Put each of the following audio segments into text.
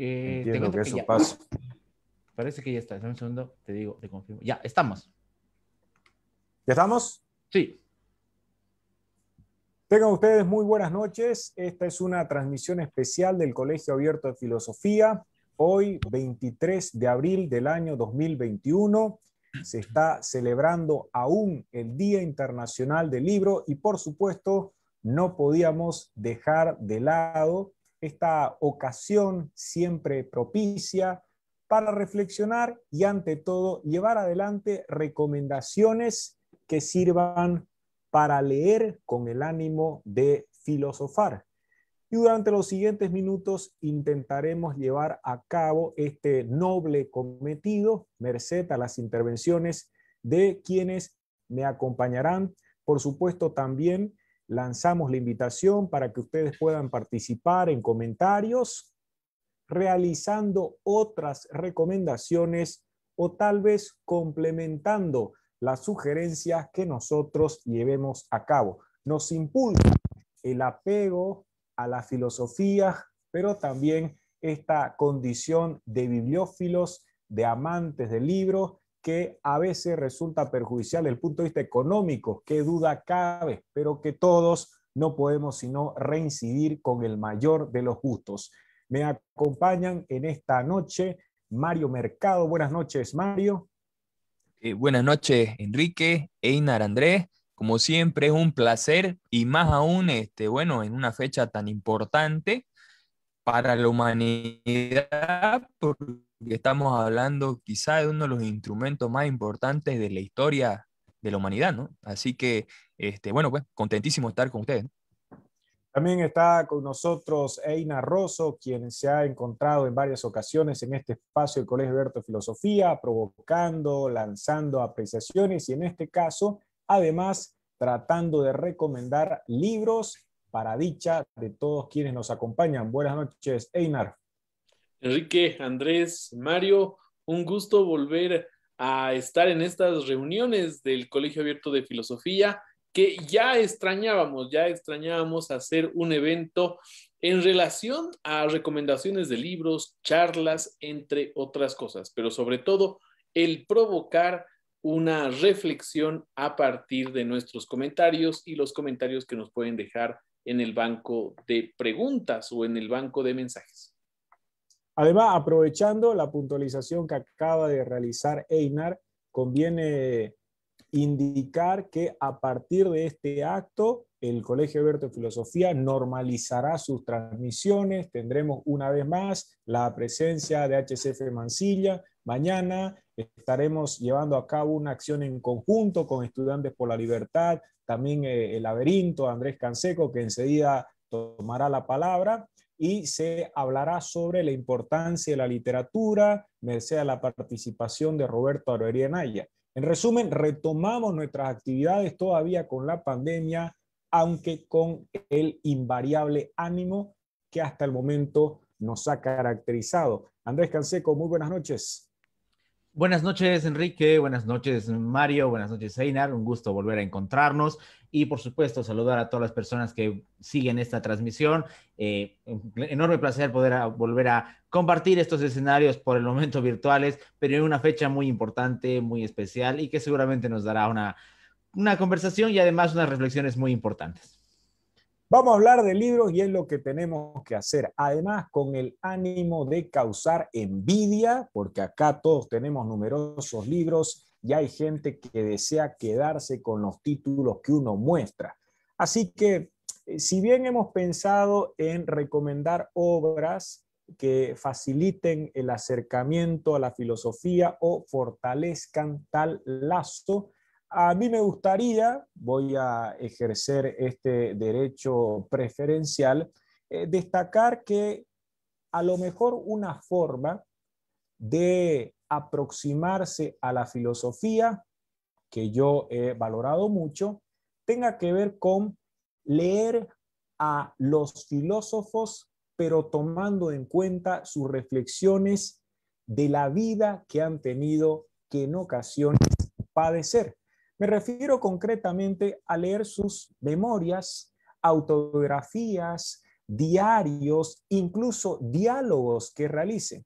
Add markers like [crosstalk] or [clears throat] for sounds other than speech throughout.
Eh, Entiendo que Parece que ya está. te digo, te confirmo. Ya, estamos. ¿Ya estamos? Sí. Tengan ustedes muy buenas noches. Esta es una transmisión especial del Colegio Abierto de Filosofía. Hoy, 23 de abril del año 2021, se está celebrando aún el Día Internacional del Libro y, por supuesto, no podíamos dejar de lado esta ocasión siempre propicia para reflexionar y ante todo llevar adelante recomendaciones que sirvan para leer con el ánimo de filosofar. Y durante los siguientes minutos intentaremos llevar a cabo este noble cometido, merced a las intervenciones de quienes me acompañarán. Por supuesto, también lanzamos la invitación para que ustedes puedan participar en comentarios, realizando otras recomendaciones o tal vez complementando las sugerencias que nosotros llevemos a cabo. Nos impulsa el apego a la filosofía, pero también esta condición de bibliófilos, de amantes de libros, que a veces resulta perjudicial desde el punto de vista económico, qué duda cabe, pero que todos no podemos sino reincidir con el mayor de los gustos. Me acompañan en esta noche Mario Mercado. Buenas noches, Mario. Eh, buenas noches, Enrique, Einar Andrés. Como siempre, es un placer y más aún, este, bueno, en una fecha tan importante para la humanidad, estamos hablando quizá de uno de los instrumentos más importantes de la historia de la humanidad, ¿no? Así que, este, bueno, pues, contentísimo de estar con ustedes. También está con nosotros Eina Rosso, quien se ha encontrado en varias ocasiones en este espacio del Colegio Berto de Filosofía, provocando, lanzando apreciaciones y en este caso, además, tratando de recomendar libros para dicha de todos quienes nos acompañan. Buenas noches, Einar. Enrique, Andrés, Mario, un gusto volver a estar en estas reuniones del Colegio Abierto de Filosofía que ya extrañábamos, ya extrañábamos hacer un evento en relación a recomendaciones de libros, charlas, entre otras cosas, pero sobre todo el provocar una reflexión a partir de nuestros comentarios y los comentarios que nos pueden dejar en el banco de preguntas o en el banco de mensajes. Además, aprovechando la puntualización que acaba de realizar Einar, conviene indicar que a partir de este acto, el Colegio Abierto de Filosofía normalizará sus transmisiones. Tendremos una vez más la presencia de HCF Mancilla, Mañana estaremos llevando a cabo una acción en conjunto con Estudiantes por la Libertad, también eh, el laberinto, Andrés Canseco, que enseguida tomará la palabra y se hablará sobre la importancia de la literatura, merced a la participación de Roberto Naya. En resumen, retomamos nuestras actividades todavía con la pandemia, aunque con el invariable ánimo que hasta el momento nos ha caracterizado. Andrés Canseco, muy buenas noches. Buenas noches, Enrique. Buenas noches, Mario. Buenas noches, Einar. Un gusto volver a encontrarnos. Y por supuesto, saludar a todas las personas que siguen esta transmisión. Eh, enorme placer poder volver a compartir estos escenarios por el momento [laughs] virtuales, pero en una fecha muy importante, muy especial y que seguramente nos dará una conversación y además unas reflexiones muy importantes. Vamos a hablar de libros y es lo que tenemos que hacer. Además, con el ánimo de causar envidia, porque acá todos tenemos numerosos libros y hay gente que desea quedarse con los títulos que uno muestra. Así que, eh, si bien hemos pensado en recomendar obras que faciliten el acercamiento a la filosofía o fortalezcan tal lazo, a mí me gustaría, voy a ejercer este derecho preferencial, eh, destacar que a lo mejor una forma de aproximarse a la filosofía, que yo he valorado mucho, tenga que ver con leer a los filósofos, pero tomando en cuenta sus reflexiones de la vida que han tenido que en ocasiones padecer. Me refiero concretamente a leer sus memorias, autobiografías, diarios, incluso diálogos que realice.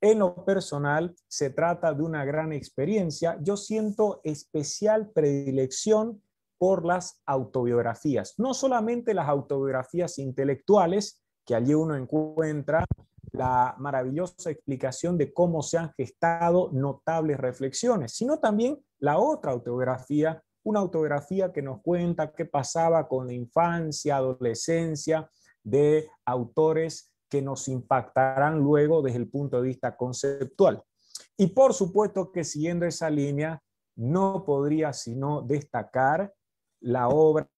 En lo personal, se trata de una gran experiencia. Yo siento especial predilección por las autobiografías, no solamente las autobiografías intelectuales, que allí uno encuentra la maravillosa explicación de cómo se han gestado notables reflexiones, sino también la otra autografía, una autografía que nos cuenta qué pasaba con la infancia, adolescencia de autores que nos impactarán luego desde el punto de vista conceptual. Y por supuesto que siguiendo esa línea, no podría sino destacar la obra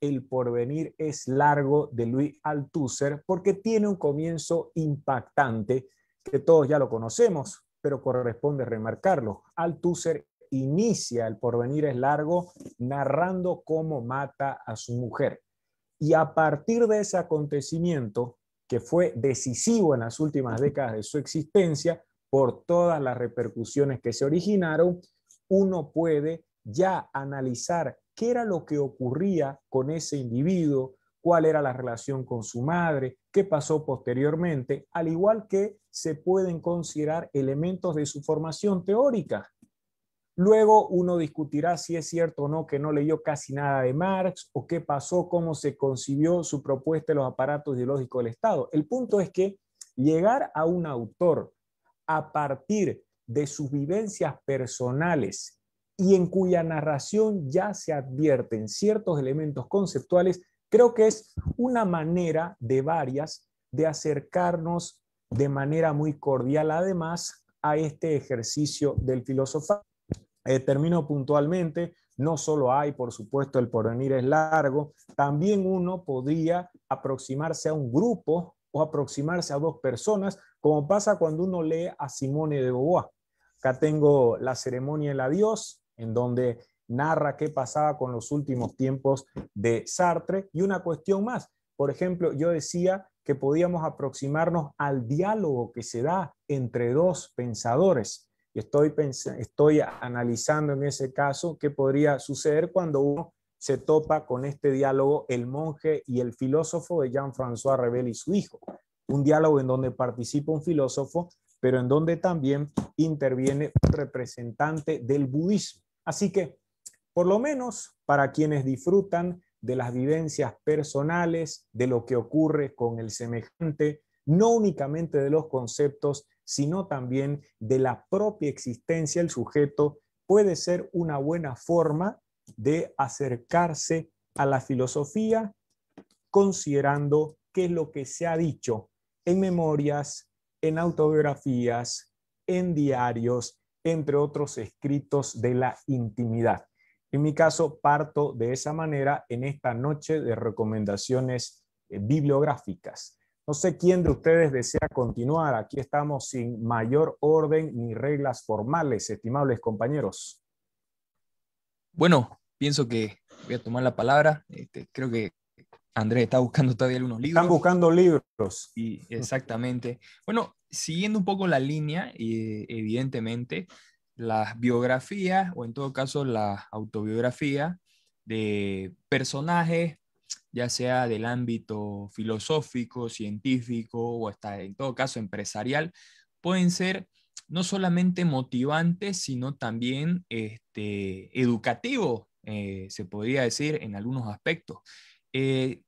El porvenir es largo de Luis Althusser porque tiene un comienzo impactante que todos ya lo conocemos, pero corresponde remarcarlo. Althusser inicia El porvenir es largo narrando cómo mata a su mujer. Y a partir de ese acontecimiento, que fue decisivo en las últimas décadas de su existencia, por todas las repercusiones que se originaron, uno puede ya analizar qué era lo que ocurría con ese individuo, cuál era la relación con su madre, qué pasó posteriormente, al igual que se pueden considerar elementos de su formación teórica. Luego uno discutirá si es cierto o no que no leyó casi nada de Marx o qué pasó, cómo se concibió su propuesta de los aparatos ideológicos del Estado. El punto es que llegar a un autor a partir de sus vivencias personales y en cuya narración ya se advierten ciertos elementos conceptuales, creo que es una manera de varias de acercarnos de manera muy cordial además a este ejercicio del filósofo eh, termino puntualmente, no solo hay, por supuesto, el porvenir es largo, también uno podría aproximarse a un grupo o aproximarse a dos personas, como pasa cuando uno lee a Simone de Beauvoir. Acá tengo la ceremonia del adiós, en donde narra qué pasaba con los últimos tiempos de Sartre. Y una cuestión más, por ejemplo, yo decía que podíamos aproximarnos al diálogo que se da entre dos pensadores. estoy, estoy analizando en ese caso qué podría suceder cuando uno se topa con este diálogo el monje y el filósofo de Jean-François Rebel y su hijo. Un diálogo en donde participa un filósofo, pero en donde también interviene un representante del budismo. Así que, por lo menos para quienes disfrutan de las vivencias personales, de lo que ocurre con el semejante, no únicamente de los conceptos, sino también de la propia existencia del sujeto, puede ser una buena forma de acercarse a la filosofía considerando qué es lo que se ha dicho en memorias, en autobiografías, en diarios, entre otros escritos de la intimidad. En mi caso, parto de esa manera en esta noche de recomendaciones eh, bibliográficas. No sé quién de ustedes desea continuar. Aquí estamos sin mayor orden ni reglas formales, estimables compañeros. Bueno, pienso que voy a tomar la palabra. Este, creo que Andrés está buscando todavía algunos libros. Están buscando libros. Y exactamente. Bueno, siguiendo un poco la línea, y eh, evidentemente, las biografías o en todo caso las autobiografías de personajes, ya sea del ámbito filosófico, científico o hasta en todo caso empresarial, pueden ser no solamente motivantes, sino también este, educativos, eh, se podría decir en algunos aspectos. Eh,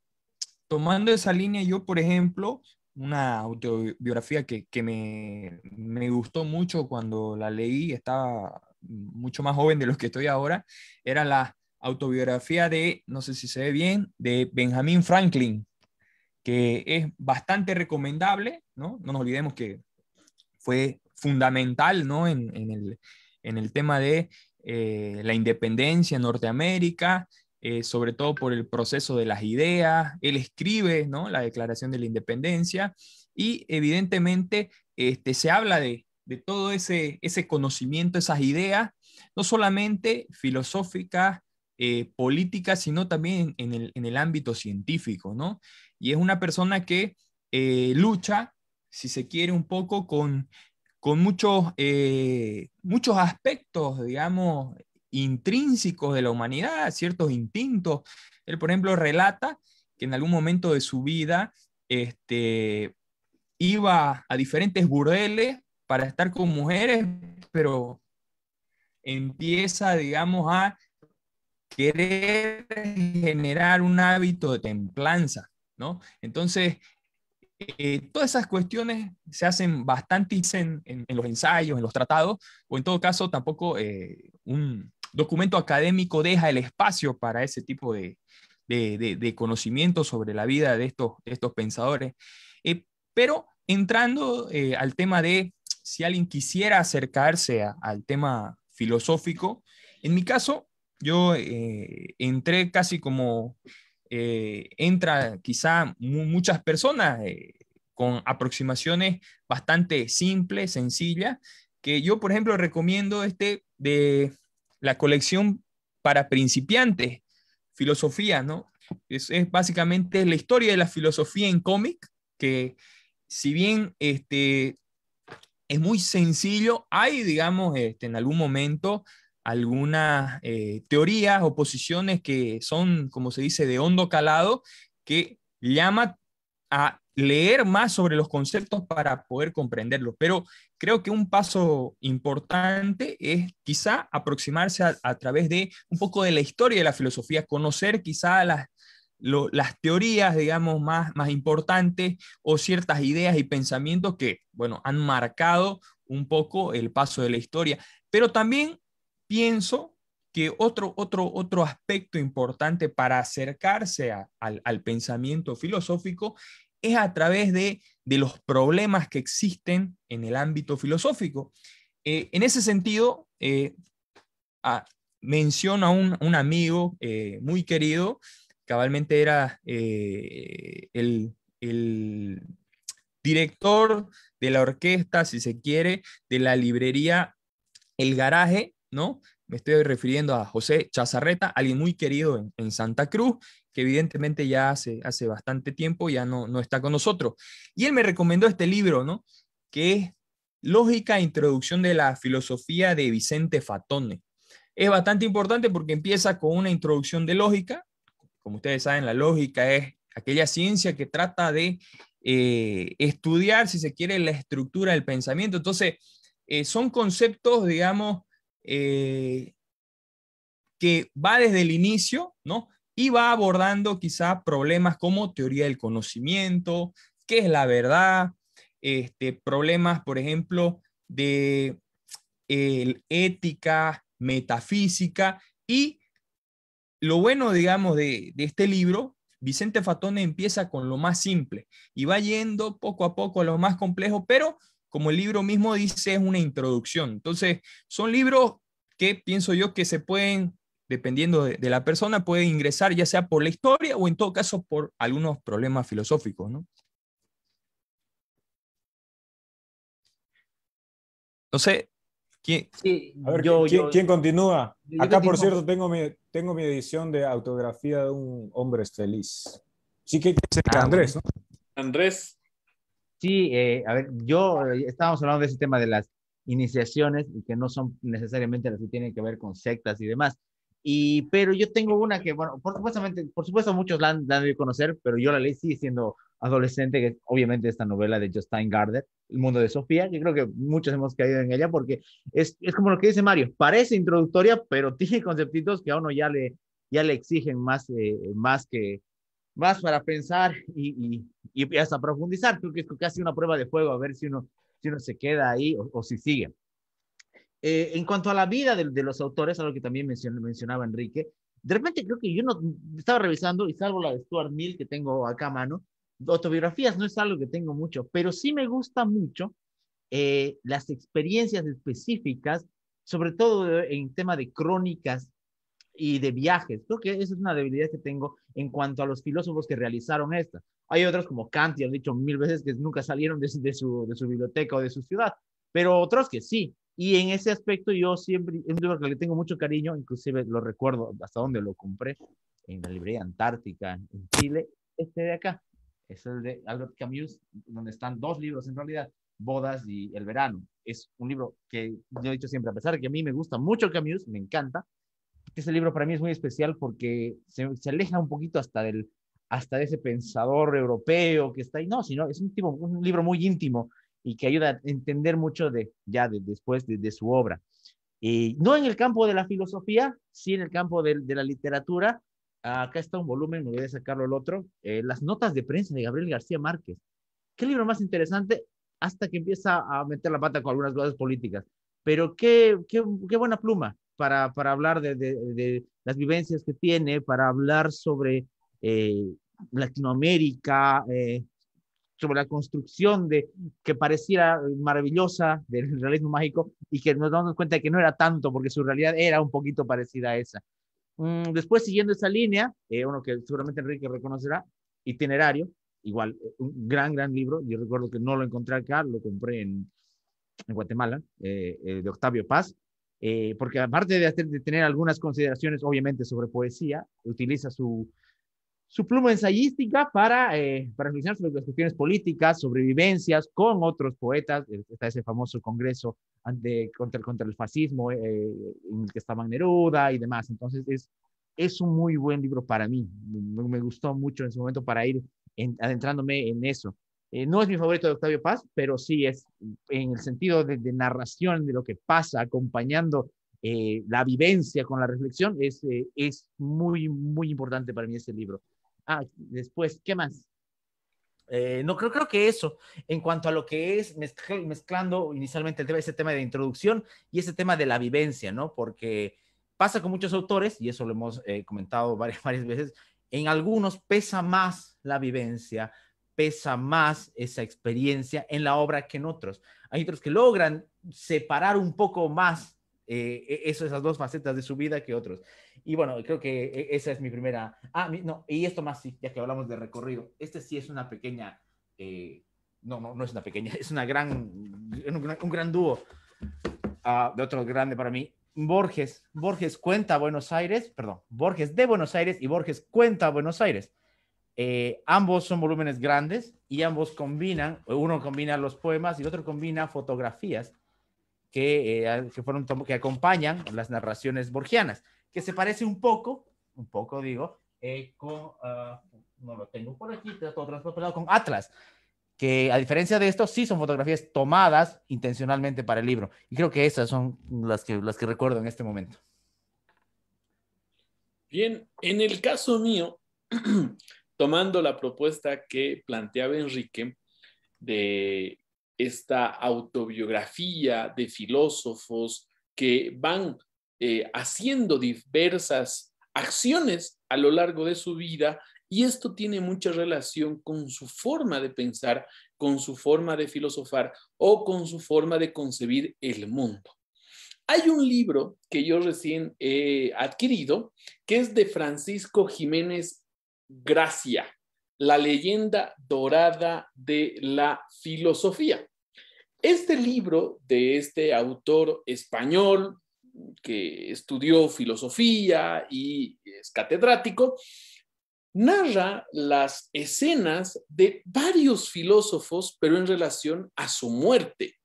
tomando esa línea, yo, por ejemplo, una autobiografía que, me, gustó mucho cuando la leí, estaba mucho más joven de lo que estoy ahora, era la autobiografía de, no sé si se ve bien, de Benjamin Franklin, que es bastante recomendable, ¿no? No nos olvidemos que fue fundamental, ¿no? En, el, tema de eh, la independencia en Norteamérica, eh, sobre todo por el proceso de las ideas, él escribe ¿no? la Declaración de la Independencia y evidentemente este, se habla de, todo ese, ese conocimiento, esas ideas, no solamente filosóficas, eh, políticas, sino también en el, ámbito científico, Y es una persona que eh, lucha, si se quiere, un poco con, con muchos, muchos aspectos, digamos, intrínsecos de la humanidad, ciertos instintos. Él, por ejemplo, relata que en algún momento de su vida este, iba a diferentes burdeles para estar con mujeres, pero empieza, digamos, a querer generar un hábito de templanza, ¿no? Entonces, eh, todas esas cuestiones se hacen bastante en, los ensayos, en los tratados, o en todo caso, tampoco eh, un, documento académico deja el espacio para ese tipo de, de, conocimiento sobre la vida de estos, estos pensadores. Eh, pero entrando eh, al tema de si alguien quisiera acercarse al tema filosófico, en mi caso, yo eh, entré casi como entra quizá muchas personas con aproximaciones bastante simples, sencillas, que yo, por ejemplo, recomiendo este de la colección para principiantes, filosofía, ¿no? Es, básicamente la historia de la filosofía en cómic, que si bien este, es muy sencillo, hay, digamos, este, en algún momento algunas eh, teorías o posiciones que son, como se dice, de hondo calado, que llama a leer más sobre los conceptos para poder comprenderlos. Pero creo que un paso importante es quizá aproximarse a, través de un poco de la historia de la filosofía, conocer quizá las, las teorías, digamos, más, más importantes o ciertas ideas y pensamientos que, bueno, han marcado un poco el paso de la historia. Pero también pienso que otro, otro, otro aspecto importante para acercarse al, pensamiento filosófico es a través de, los problemas que existen en el ámbito filosófico. Eh, en ese sentido, eh, a, un, amigo eh, muy querido, cabalmente era eh, el, el director de la orquesta, si se quiere, de la librería El Garaje, ¿no? Me estoy refiriendo a José Chazarreta, alguien muy querido en, Santa Cruz, que evidentemente ya hace, hace bastante tiempo ya no, está con nosotros. Y él me recomendó este libro, ¿no? Que es Lógica e Introducción de la Filosofía de Vicente Fatone. Es bastante importante porque empieza con una introducción de lógica. Como ustedes saben, la lógica es aquella ciencia que trata de eh, estudiar, si se quiere, la estructura del pensamiento. Entonces, eh, son conceptos, digamos, eh, que va desde el inicio, ¿no? Y va abordando quizá problemas como teoría del conocimiento, qué es la verdad, este, problemas, por ejemplo, de ética, metafísica y lo bueno, digamos, de, de, este libro, Vicente Fatone empieza con lo más simple y va yendo poco a poco a lo más complejo, pero como el libro mismo dice, es una introducción. Entonces, son libros que pienso yo que se pueden, dependiendo de, la persona, pueden ingresar ya sea por la historia o en todo caso por algunos problemas filosóficos, ¿no? No sé. ¿quién? a ver, ¿quién, continúa? Acá, por cierto, tengo mi, tengo mi edición de autografía de un hombre feliz. Sí que, que ah, Andrés, ¿no? Andrés. Sí, eh, a ver, yo eh, estábamos hablando de ese tema de las iniciaciones y que no son necesariamente las que tienen que ver con sectas y demás. Y, pero yo tengo una que, bueno, por, por supuesto muchos la han de conocer, pero yo la leí sí siendo adolescente, que obviamente esta novela de Justine Gardner, El mundo de Sofía, que creo que muchos hemos caído en ella porque es, es como lo que dice Mario, parece introductoria, pero [laughs] tiene conceptitos que a uno ya le, ya le exigen más, eh, más que, más para pensar y, hasta profundizar. Creo que es casi una prueba de fuego, a ver si uno, si uno se queda ahí o, si sigue. Eh, en cuanto a la vida de, los autores, algo que también mencionaba Enrique, de repente creo que yo no estaba revisando, y salvo la de Stuart Mill que tengo acá a mano, autobiografías no es algo que tengo mucho, pero sí me gusta mucho eh, las experiencias específicas, sobre todo en tema de crónicas y de viajes. Creo que esa es una debilidad que tengo en cuanto a los filósofos que realizaron esta. Hay otros como Kant, y han dicho mil veces que nunca salieron de, su, de su biblioteca o de su ciudad, pero otros que sí. Y en ese aspecto yo siempre, es un libro que le tengo mucho cariño, inclusive lo recuerdo hasta donde lo compré, en la librería Antártica, en Chile, este de acá. Es el de Albert Camus, donde están dos libros en realidad, Bodas y El Verano. Es un libro que yo he dicho siempre, a pesar de que a mí me gusta mucho Camus, me encanta, este libro para mí es muy especial porque se, aleja un poquito hasta del hasta de ese pensador europeo que está ahí, no, sino es un, tipo, un libro muy íntimo y que ayuda a entender mucho de ya de, después de, su obra. Y no en el campo de la filosofía, sí en el campo de, la literatura. Acá está un volumen, me voy a sacarlo el otro, eh, Las notas de prensa de Gabriel García Márquez. ¿Qué libro más interesante? Hasta que empieza a meter la pata con algunas cosas políticas. Pero qué, qué, qué buena pluma, para, hablar de, las vivencias que tiene, para hablar sobre eh, Latinoamérica, eh, sobre la construcción de que pareciera maravillosa del [laughs] realismo mágico y que nos damos cuenta de que no era tanto, porque su realidad era un poquito parecida a esa. Mm, después, siguiendo esa línea, eh, uno que seguramente Enrique reconocerá, Itinerario, igual, un gran, gran libro. Yo recuerdo que no lo encontré acá, lo compré en, Guatemala, de Octavio Paz. Eh, porque aparte de, tener algunas consideraciones, obviamente, sobre poesía, utiliza su, su pluma ensayística para, eh, para reflexionar sobre las cuestiones políticas, sobrevivencias con otros poetas. Eh, está ese famoso congreso ante, contra, contra el fascismo en el que estaban Neruda y demás. Entonces, es, es un muy buen libro para mí. Me, gustó mucho en ese momento para ir adentrándome en eso. Eh, no es mi favorito de Octavio Paz, pero sí es en el sentido de, narración de lo que pasa, acompañando eh, la vivencia con la reflexión, eh, es, muy, muy importante para mí ese libro. Ah, después, ¿qué más? no creo, creo que eso, en cuanto a lo que es mezclando inicialmente ese tema de introducción y ese tema de la vivencia, ¿no? Porque pasa con muchos autores, y eso lo hemos comentado varias, [laughs] varias veces, en algunos pesa más la vivencia, pesa más esa experiencia en la obra que en otros. Hay otros que logran separar un poco más eh, e, eso, esas dos facetas de su vida que otros. Y bueno, creo que e, esa es mi primera. Ah, no, y esto más sí, ya que hablamos de recorrido. Este sí es una pequeña. Eh, no, no, no es una pequeña, es una gran. Un, gran, dúo. Ah, de otro grande para mí. Borges. Borges cuenta Buenos Aires, perdón, Borges de Buenos Aires y Borges cuenta Buenos Aires. Eh, ambos son volúmenes grandes y ambos combinan, eh, uno combina los poemas y otro combina fotografías que, eh, que, fueron, que acompañan las narraciones borgianas, que se parece un poco, un poco digo, con, ah, no lo tengo por aquí, con Atlas, que a diferencia de esto, sí son fotografías tomadas intencionalmente para el libro. Y creo que esas son las que, las que recuerdo en este momento. Bien, en el caso mío, [clears throat] tomando la propuesta que planteaba Enrique de esta autobiografía de filósofos que van eh, haciendo diversas acciones a lo largo de su vida y esto tiene mucha relación con su forma de pensar, con su forma de filosofar o con su forma de concebir el mundo. Hay un libro que yo recién he adquirido, que es de Francisco Jiménez Gracia, la leyenda dorada de la filosofía. Este libro de este autor español que estudió filosofía y es catedrático, narra las escenas de varios filósofos, pero en relación a su muerte.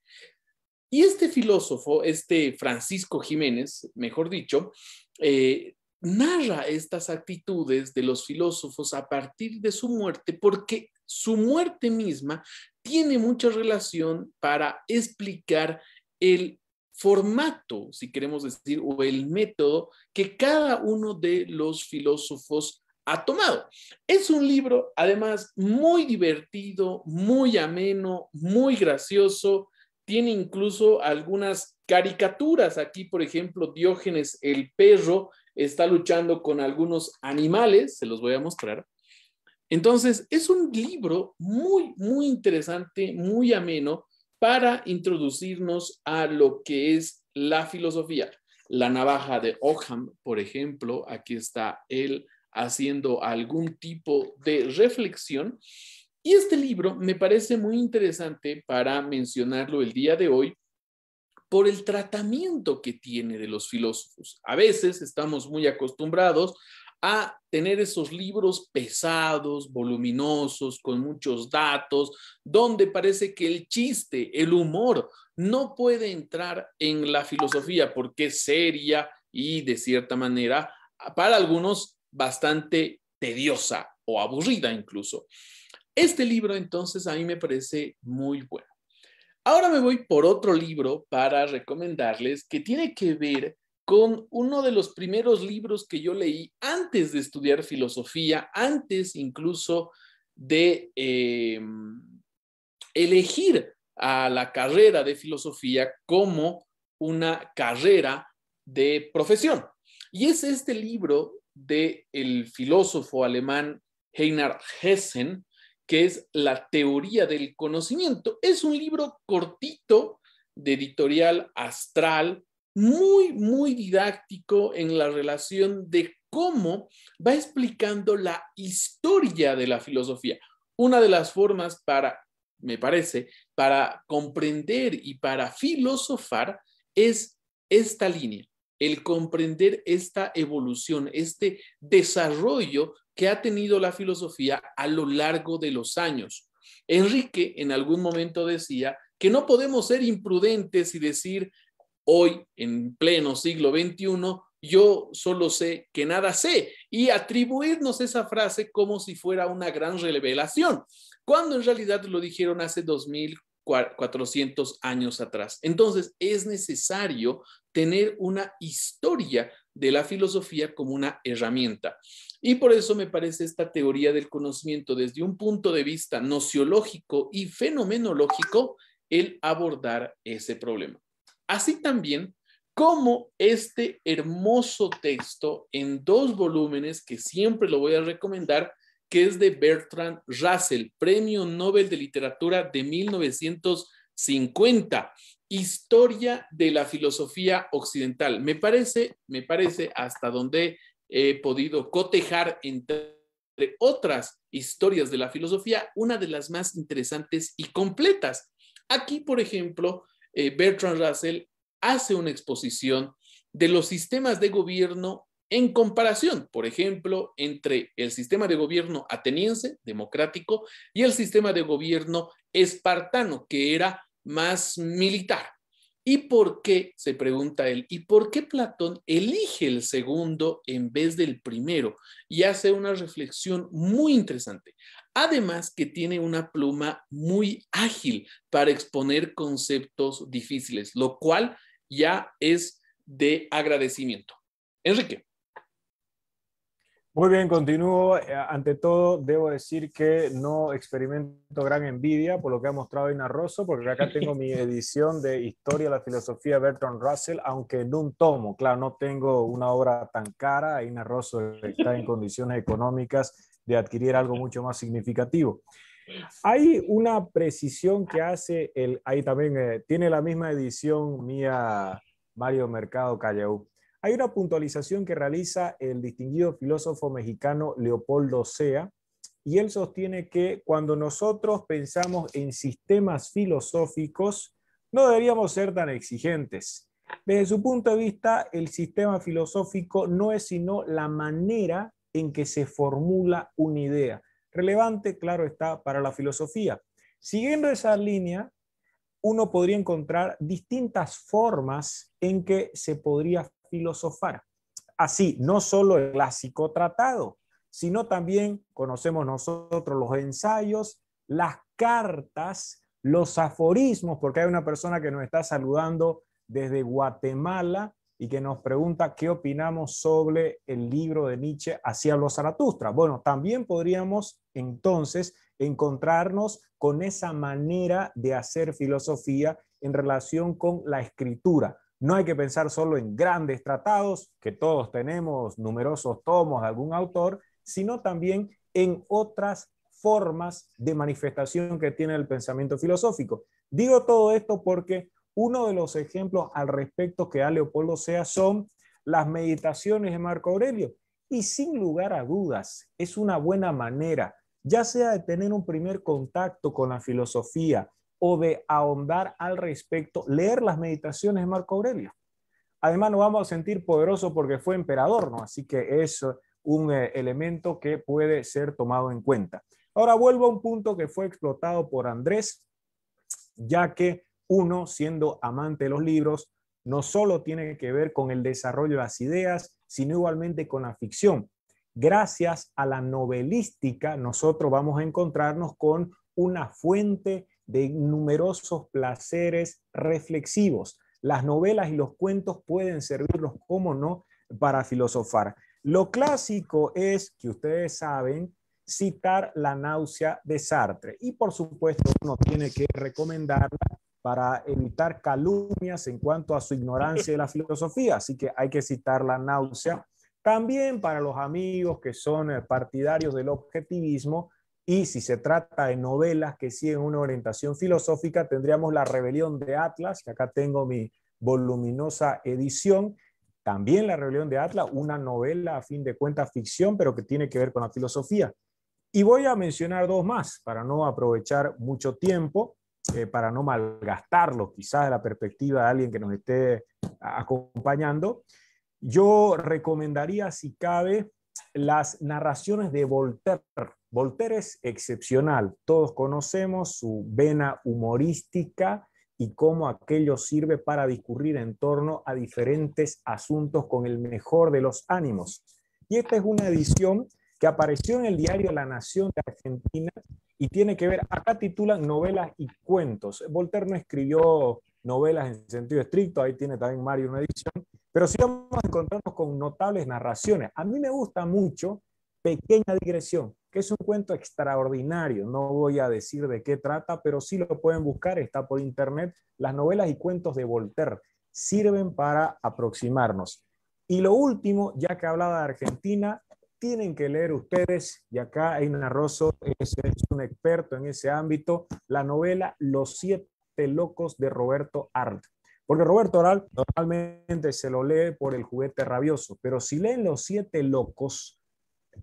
Y este filósofo, este Francisco Jiménez, mejor dicho, eh, narra estas actitudes de los filósofos a partir de su muerte porque su muerte misma tiene mucha relación para explicar el formato, si queremos decir, o el método que cada uno de los filósofos ha tomado. Es un libro, además, muy divertido, muy ameno, muy gracioso. Tiene incluso algunas caricaturas. Aquí, por ejemplo, Diógenes el perro está luchando con algunos animales, se los voy a mostrar. Entonces, es un libro muy, muy interesante, muy ameno para introducirnos a lo que es la filosofía. La navaja de Ockham, por ejemplo, aquí está él haciendo algún tipo de reflexión. Y este libro me parece muy interesante para mencionarlo el día de hoy, por el tratamiento que tiene de los filósofos. A veces estamos muy acostumbrados a tener esos libros pesados, voluminosos, con muchos datos, donde parece que el chiste, el humor, no puede entrar en la filosofía porque es seria y de cierta manera, para algunos, bastante tediosa o aburrida incluso. Este libro entonces a mí me parece muy bueno. Ahora me voy por otro libro para recomendarles que tiene que ver con uno de los primeros libros que yo leí antes de estudiar filosofía, antes incluso de em, elegir a la carrera de filosofía como una carrera de profesión. Y es este libro del el filósofo alemán Heinrich Hessen, que es La teoría del conocimiento. Es un libro cortito de editorial astral, muy, muy didáctico en la relación de cómo va explicando la historia de la filosofía. Una de las formas para, me parece, para comprender y para filosofar es esta línea el comprender esta evolución, este desarrollo que ha tenido la filosofía a lo largo de los años. Enrique en algún momento decía que no podemos ser imprudentes y decir hoy, en pleno siglo XXI, yo solo sé que nada sé y atribuirnos esa frase como si fuera una gran revelación, cuando en realidad lo dijeron hace 2000, 400 años atrás. Entonces, es necesario tener una historia de la filosofía como una herramienta. Y por eso me parece esta teoría del conocimiento desde un punto de vista nociológico y fenomenológico el abordar ese problema. Así también como este hermoso texto en dos volúmenes que siempre lo voy a recomendar, que es de Bertrand Russell, Premio Nobel de Literatura de 1950, Historia de la Filosofía Occidental. Me parece, me parece hasta donde he podido cotejar entre otras historias de la filosofía, una de las más interesantes y completas. Aquí, por ejemplo, eh, Bertrand Russell hace una exposición de los sistemas de gobierno en comparación, por ejemplo, entre el sistema de gobierno ateniense, democrático, y el sistema de gobierno espartano, que era más militar. ¿Y por qué? se pregunta él, ¿y por qué Platón elige el segundo en vez del primero? Y hace una reflexión muy interesante. Además que tiene una pluma muy ágil para exponer conceptos difíciles, lo cual ya es de agradecimiento. Enrique. Muy bien, continúo. Eh, ante todo, debo decir que no experimento gran envidia por lo que ha mostrado Ina Rosso, porque acá tengo mi [laughs] edición de Historia de la Filosofía Bertrand Russell, aunque en un tomo. Claro, no tengo una obra tan cara. Ina Rosso está en condiciones económicas de adquirir algo mucho más significativo. Hay una precisión que hace el. Ahí también eh, tiene la misma edición mía Mario Mercado Callao hay una puntualización que realiza el distinguido filósofo mexicano Leopoldo Sea, y él sostiene que cuando nosotros pensamos en sistemas filosóficos, no deberíamos ser tan exigentes. Desde su punto de vista, el sistema filosófico no es sino la manera en que se formula una idea. Relevante, claro está, para la filosofía. Siguiendo esa línea, uno podría encontrar distintas formas en que se podría filosofar. Así, no solo el clásico tratado, sino también conocemos nosotros los ensayos, las cartas, los aforismos, porque hay una persona que nos está saludando desde Guatemala y que nos pregunta qué opinamos sobre el libro de Nietzsche, hacia los Zaratustra. Bueno, también podríamos entonces encontrarnos con esa manera de hacer filosofía en relación con la escritura. No hay que pensar solo en grandes tratados, que todos tenemos numerosos tomos de algún autor, sino también en otras formas de manifestación que tiene el pensamiento filosófico. Digo todo esto porque uno de los ejemplos al respecto que da Leopoldo Sea son las meditaciones de Marco Aurelio. Y sin lugar a dudas, es una buena manera, ya sea de tener un primer contacto con la filosofía, o de ahondar al respecto, leer las meditaciones de Marco Aurelio. Además, nos vamos a sentir poderoso porque fue emperador, ¿no? Así que es eh, un eh, elemento que puede ser tomado en cuenta. Ahora vuelvo a un punto que fue explotado por Andrés, ya que uno, siendo amante de los libros, no solo tiene que ver con el desarrollo de las ideas, sino igualmente con la ficción. Gracias a la novelística, nosotros vamos a encontrarnos con una fuente de numerosos placeres reflexivos. Las novelas y los cuentos pueden servirlos, como no, para filosofar. Lo clásico es, que ustedes saben, citar La náusea de Sartre. Y por supuesto, uno tiene que recomendarla para evitar calumnias en cuanto a su ignorancia de la filosofía. Así que hay que citar La náusea. También para los amigos que son eh, partidarios del objetivismo, y si se trata de novelas que siguen una orientación filosófica, tendríamos La Rebelión de Atlas, que acá tengo mi voluminosa edición. También La Rebelión de Atlas, una novela a fin de cuentas ficción, pero que tiene que ver con la filosofía. Y voy a mencionar dos más para no aprovechar mucho tiempo, eh, para no malgastarlo quizás de la perspectiva de alguien que nos esté acompañando. Yo recomendaría, si cabe, las narraciones de Voltaire Voltaire es excepcional, todos conocemos su vena humorística y cómo aquello sirve para discurrir en torno a diferentes asuntos con el mejor de los ánimos. Y esta es una edición que apareció en el diario La Nación de Argentina y tiene que ver, acá titulan novelas y cuentos. Voltaire no escribió novelas en sentido estricto, ahí tiene también Mario una edición, pero sí vamos a encontrarnos con notables narraciones. A mí me gusta mucho pequeña digresión, que es un cuento extraordinario. No voy a decir de qué trata, pero sí lo pueden buscar, está por internet. Las novelas y cuentos de Voltaire sirven para aproximarnos. Y lo último, ya que hablaba de Argentina, tienen que leer ustedes, y acá Eina Rosso es, es un experto en ese ámbito, la novela Los Siete Locos de Roberto Arlt. Porque Roberto Arlt normalmente se lo lee por el juguete rabioso, pero si leen Los Siete Locos,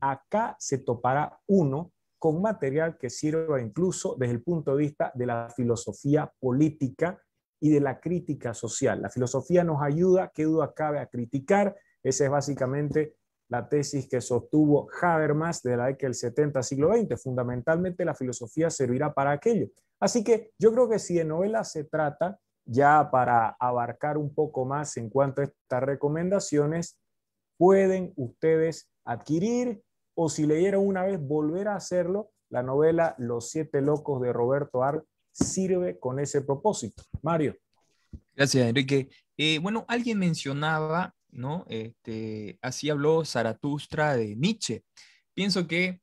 acá se topará uno con material que sirva incluso desde el punto de vista de la filosofía política y de la crítica social. La filosofía nos ayuda, qué duda cabe a criticar. Esa es básicamente la tesis que sostuvo Habermas de la década del 70, siglo XX. Fundamentalmente la filosofía servirá para aquello. Así que yo creo que si de novela se trata, ya para abarcar un poco más en cuanto a estas recomendaciones, pueden ustedes adquirir o si leyeron una vez, volver a hacerlo. La novela Los siete locos de Roberto Arlt sirve con ese propósito. Mario. Gracias, Enrique. Eh, bueno, alguien mencionaba, ¿no? Este, así habló Zaratustra de Nietzsche. Pienso que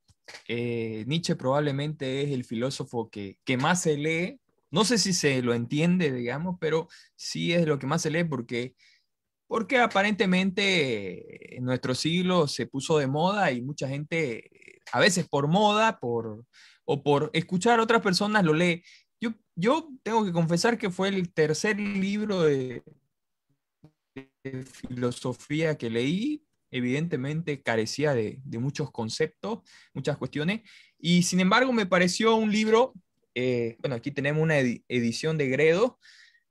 eh, Nietzsche probablemente es el filósofo que, que más se lee. No sé si se lo entiende, digamos, pero sí es lo que más se lee porque porque aparentemente en nuestro siglo se puso de moda y mucha gente, a veces por moda por, o por escuchar a otras personas, lo lee. Yo, yo tengo que confesar que fue el tercer libro de, filosofía que leí, evidentemente carecía de, muchos conceptos, muchas cuestiones, y sin embargo me pareció un libro, eh, bueno, aquí tenemos una edición de Gredo,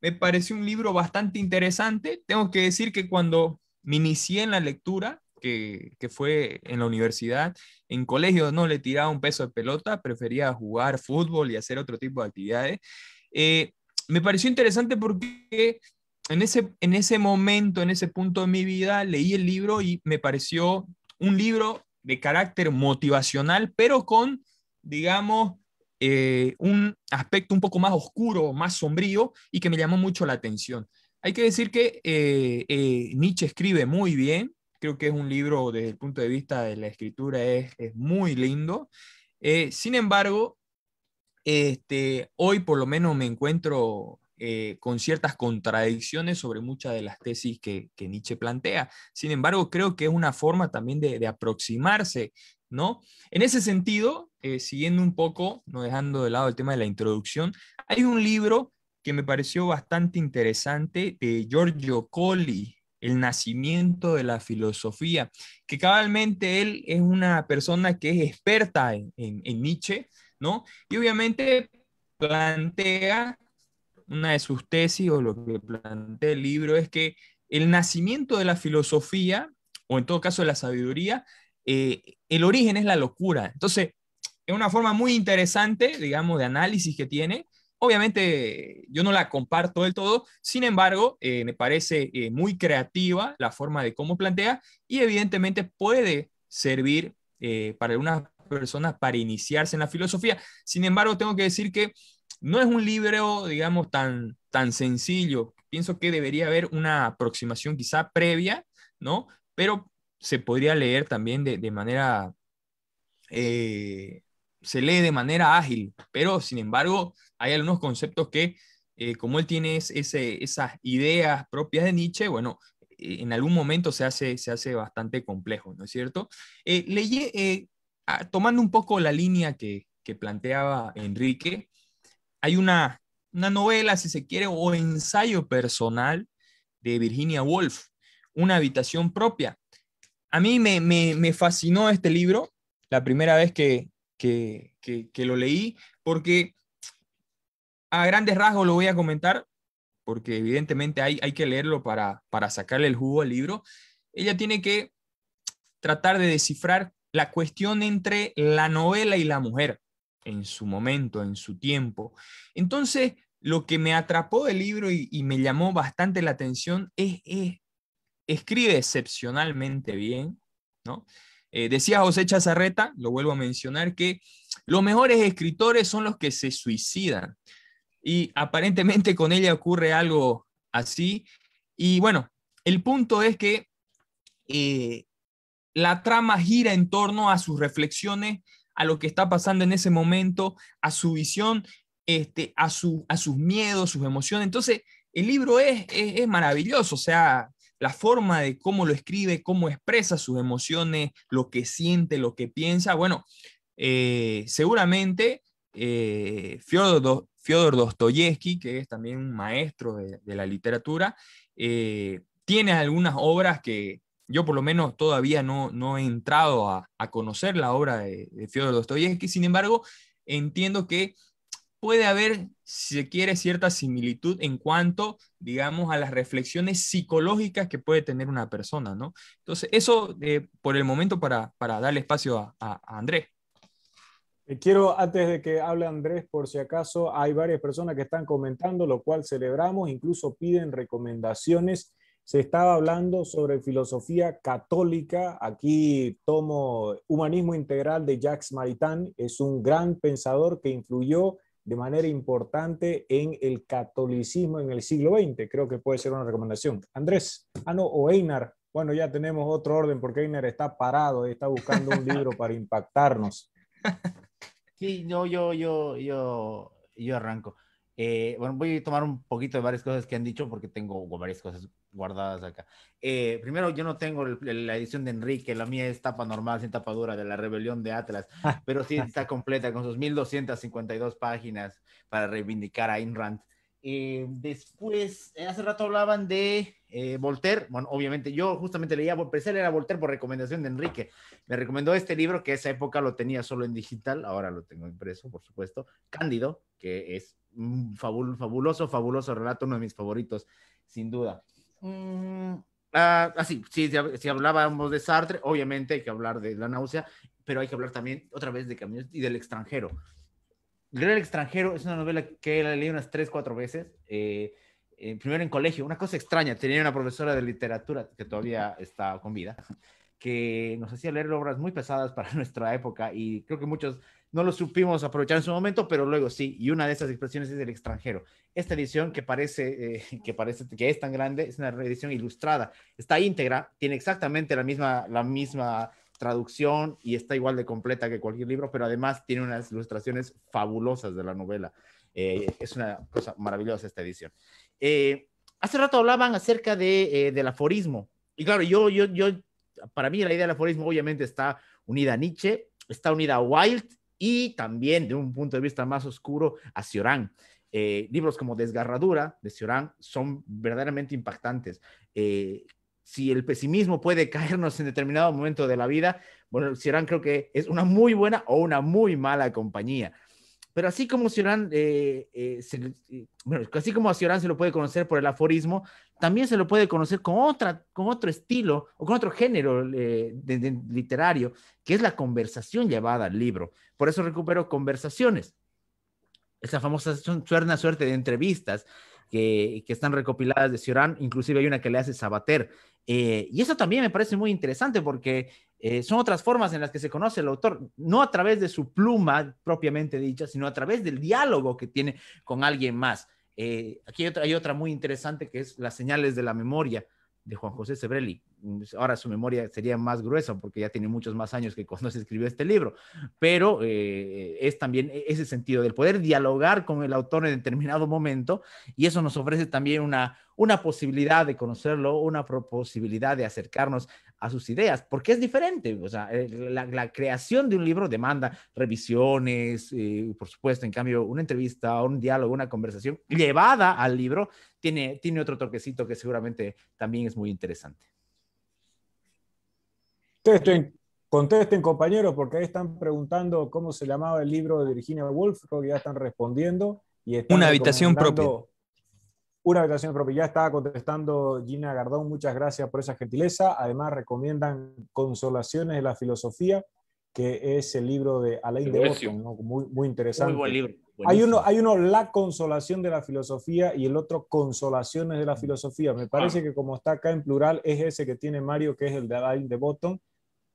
me pareció un libro bastante interesante. Tengo que decir que cuando me inicié en la lectura, que, fue en la universidad, en colegio no le tiraba un peso de pelota, prefería jugar fútbol y hacer otro tipo de actividades. Eh, me pareció interesante porque en ese, en ese momento, en ese punto de mi vida, leí el libro y me pareció un libro de carácter motivacional, pero con, digamos, eh, un aspecto un poco más oscuro, más sombrío y que me llamó mucho la atención. Hay que decir que eh, eh, Nietzsche escribe muy bien, creo que es un libro desde el punto de vista de la escritura, es, muy lindo. sin embargo, este, hoy por lo menos me encuentro con ciertas contradicciones sobre muchas de las tesis que, Nietzsche plantea. Sin embargo, creo que es una forma también de aproximarse ¿no? En ese sentido, eh, siguiendo un poco, no dejando de lado el tema de la introducción, hay un libro que me pareció bastante interesante de Giorgio Colli, El nacimiento de la filosofía, que cabalmente él es una persona que es experta en, Nietzsche, Y obviamente plantea una de sus tesis o lo que plantea el libro es que el nacimiento de la filosofía, o en todo caso de la sabiduría, eh, el origen es la locura. Entonces, es una forma muy interesante, digamos, de análisis que tiene. Obviamente yo no la comparto del todo, sin embargo, eh, me parece eh, muy creativa la forma de cómo plantea y evidentemente puede servir para algunas personas para iniciarse en la filosofía. Sin embargo, tengo que decir que no es un libro, digamos, tan, tan sencillo. Pienso que debería haber una aproximación quizá previa, ¿no? Pero se podría leer también de, manera, eh, se lee de manera ágil, pero sin embargo hay algunos conceptos que, eh, como él tiene esas ideas propias de Nietzsche, bueno, e, en algún momento se hace, se hace bastante complejo, ¿no es cierto? Eh, eh tomando un poco la línea que, planteaba Enrique, hay una, una novela, si se quiere, o ensayo personal de Virginia Woolf, Una habitación propia, a mí me, fascinó este libro la primera vez que, que, que, lo leí, porque a grandes rasgos lo voy a comentar, porque evidentemente hay, hay que leerlo para, para sacarle el jugo al libro. Ella tiene que tratar de descifrar la cuestión entre la novela y la mujer en su momento, en su tiempo. Entonces, lo que me atrapó del libro y, me llamó bastante la atención es, es escribe excepcionalmente bien, ¿no? Eh, decía José Chazarreta, lo vuelvo a mencionar, que los mejores escritores son los que se suicidan. Y aparentemente con ella ocurre algo así. Y bueno, el punto es que eh, la trama gira en torno a sus reflexiones, a lo que está pasando en ese momento, a su visión, este, a, su, a sus miedos, sus emociones. Entonces, el libro es, es maravilloso, o sea, la forma de cómo lo escribe, cómo expresa sus emociones, lo que siente, lo que piensa. Bueno, eh, seguramente eh, Fyodor, Dostoyevsky, que es también un maestro de, la literatura, eh, tiene algunas obras que yo por lo menos todavía no, no he entrado a, conocer la obra de, de Fyodor Dostoyevsky, sin embargo, entiendo que puede haber, si se quiere, cierta similitud en cuanto, digamos, a las reflexiones psicológicas que puede tener una persona, ¿no? Entonces, eso eh, por el momento para, para darle espacio a, a Andrés. Eh, quiero, antes de que hable Andrés, por si acaso, hay varias personas que están comentando, lo cual celebramos, incluso piden recomendaciones. Se estaba hablando sobre filosofía católica. Aquí tomo Humanismo Integral de Jacques Maritain. Es un gran pensador que influyó de manera importante en el catolicismo en el siglo XX. Creo que puede ser una recomendación. Andrés, ah, no, o Einar. Bueno, ya tenemos otro orden porque Einar está parado, está buscando un libro para impactarnos. [laughs] Sí, no, yo, yo, yo, yo arranco. Eh, bueno, voy a tomar un poquito de varias cosas que han dicho porque tengo varias cosas guardadas acá. Eh, primero, yo no tengo la edición de Enrique, la mía es tapa normal, sin tapadura, de la rebelión de Atlas, [laughs] pero sí está completa con sus 1252 páginas para reivindicar a Inrand. Eh, después, eh, hace rato hablaban de eh, Voltaire. Bueno, obviamente yo justamente leía, pensé era Voltaire por recomendación de Enrique. Me recomendó este libro que esa época lo tenía solo en digital, ahora lo tengo impreso, por supuesto. Cándido, que es un fabuloso, fabuloso relato, uno de mis favoritos, sin duda. Mm, así, ah, ah, sí, si, hablábamos de Sartre, obviamente hay que hablar de la náusea, pero hay que hablar también otra vez de caminos y del extranjero el extranjero es una novela que la leí unas tres, cuatro veces. Eh, eh, primero en colegio, una cosa extraña, tenía una profesora de literatura que todavía está con vida, que nos hacía leer obras muy pesadas para [laughs] nuestra época y creo que muchos no lo supimos aprovechar en su momento, pero luego sí, y una de esas expresiones es el extranjero. Esta edición que parece, eh, que parece que es tan grande, es una edición ilustrada, está íntegra, tiene exactamente la misma, la misma traducción y está igual de completa que cualquier libro, pero además tiene unas ilustraciones fabulosas de la novela. Eh, es una cosa maravillosa esta edición. Eh, hace rato hablaban acerca de, eh, del aforismo. Y claro, yo, yo, yo, para mí la idea del aforismo obviamente está unida a Nietzsche, está unida a Wilde y también, de un punto de vista más oscuro, a Cioran. libros como Desgarradura de Cioran son verdaderamente impactantes. Eh, si el pesimismo puede [laughs] caernos en determinado momento de la vida, bueno, Cioran creo que es una muy buena o una muy mala compañía. Pero así como Sirán, eh, eh, eh, bueno, así como a se lo puede conocer por el aforismo, también se lo puede conocer con, otra, con otro estilo o con otro género literario, que es la conversación llevada al libro. Por eso recupero conversaciones. Esa famosa suerte, suerte de entrevistas que, que, están recopiladas de Cioran, inclusive hay una que le hace Sabater, eh, y eso también me parece muy interesante porque eh, son otras formas en las que se conoce el autor, no a través de su pluma propiamente dicha, sino a través del diálogo que tiene con alguien más. Eh, aquí hay otra, muy interesante que es las señales de la memoria, de Juan José Sebrelli. Mm, ahora su memoria sería más gruesa porque ya tiene muchos más años que cuando [laughs] se escribió este libro, pero eh, es también e-, ese sentido del poder dialogar con el autor en determinado momento y eso nos ofrece también una, una posibilidad de conocerlo, una posibilidad de acercarnos a sus ideas, porque es diferente. O sea, eh, la, creación de un libro demanda revisiones, eh, por supuesto, en cambio, una entrevista, un diálogo, una conversación llevada al libro tiene, otro toquecito que seguramente también es muy interesante. Contesten, contesten compañeros, porque ahí están preguntando cómo se llamaba el libro de Virginia Woolf, creo que ya están respondiendo. Y Una habitación propia. Una habitación propia. Ya estaba contestando Gina Gardón, muchas gracias por esa gentileza. Además, recomiendan Consolaciones de la Filosofía, que es el libro de Alain de muy, muy interesante. Muy buen libro. Hay uno, hay uno La consolación de la filosofía y el otro Consolaciones de la filosofía. Me parece ah. que como está acá en plural es ese que tiene Mario, que es el de Alain de Botton,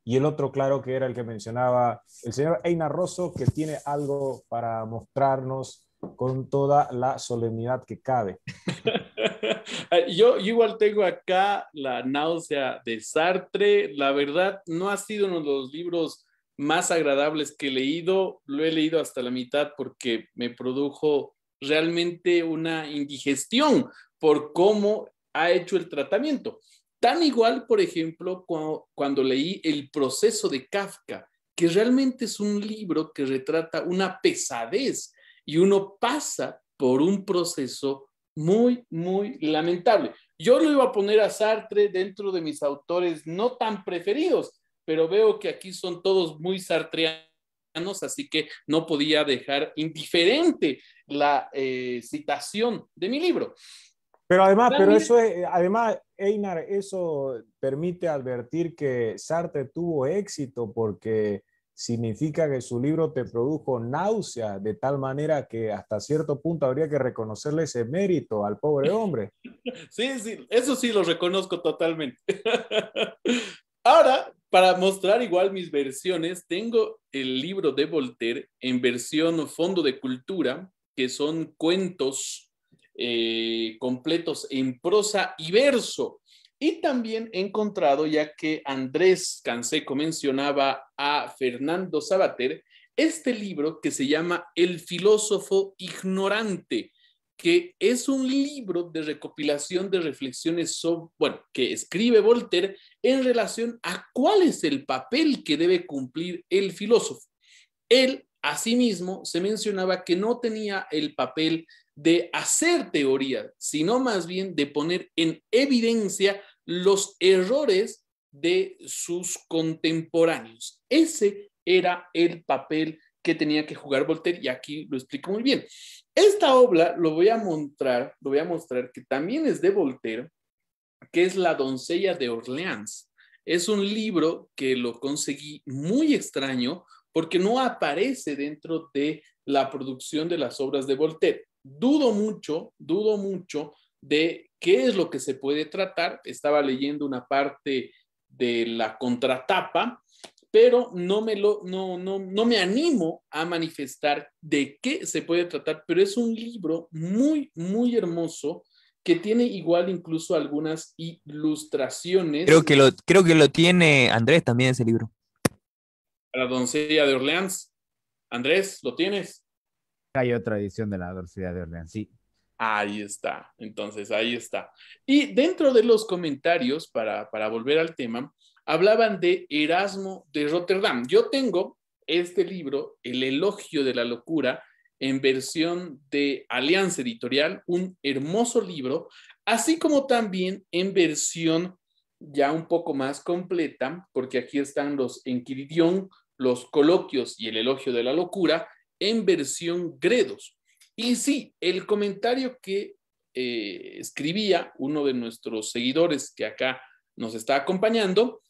y el otro, claro, que era el que mencionaba el señor Einar Rosso, que tiene algo para mostrarnos con toda la solemnidad que cabe. [laughs] yo, igual tengo acá la náusea de Sartre. La verdad, no ha sido uno de los libros más agradables que he leído. Lo he leído hasta la mitad porque me produjo realmente una indigestión por cómo ha hecho el tratamiento. Tan igual, por ejemplo, cuando, leí El proceso de Kafka, que realmente es un libro que retrata una pesadez y uno pasa por un proceso muy, muy lamentable. Yo lo iba a poner a Sartre dentro de mis autores no tan preferidos, pero veo que aquí son todos muy sartreanos, así que no podía dejar indiferente la eh, citación de mi libro. Pero además, pero eso es, además, Einar, eso permite advertir que Sartre tuvo éxito porque significa que su libro te produjo náusea de tal manera que hasta cierto punto habría que reconocerle ese mérito al pobre hombre. [laughs] Sí, sí, eso sí lo reconozco totalmente. [laughs] Ahora, para mostrar igual mis versiones, tengo el libro de Voltaire en versión fondo de cultura, que son cuentos eh, completos en prosa y verso. Y también he encontrado, ya que Andrés Canseco mencionaba a Fernando Sabater, este libro que se llama El filósofo ignorante, que es un libro de recopilación de reflexiones sobre, bueno, que escribe Voltaire en relación a cuál es el papel que debe cumplir el filósofo. Él, asimismo, se mencionaba que no tenía el papel de hacer teoría, sino más bien de poner en evidencia los errores de sus contemporáneos. Ese era el papel que tenía que jugar Voltaire y aquí lo explico muy bien. Esta obra lo voy a mostrar, lo voy a mostrar que también es de Voltaire, que es La doncella de Orleans. Es un libro que lo conseguí muy extraño porque no aparece dentro de la producción de las obras de Voltaire. Dudo mucho, dudo mucho de qué es lo que se puede tratar. Estaba leyendo una parte de la contratapa pero no me, lo, no, no, no me animo a manifestar de qué se puede tratar, pero es un libro muy, muy hermoso que tiene igual incluso algunas ilustraciones. Creo que lo, creo que lo tiene Andrés también ese libro. La doncella de Orleans. Andrés, ¿lo tienes? Hay otra edición de la doncella de Orleans, sí. Ahí está, entonces ahí está. Y dentro de los comentarios, para, para volver al tema, hablaban de Erasmo de Rotterdam. Yo tengo este libro, El elogio de la locura, en versión de Alianza Editorial, un hermoso libro, así como también en versión ya un poco más completa, porque aquí están los Enquiridión, los coloquios y el elogio de la locura, en versión Gredos. Y sí, el comentario que eh, escribía uno de nuestros seguidores que acá nos está acompañando,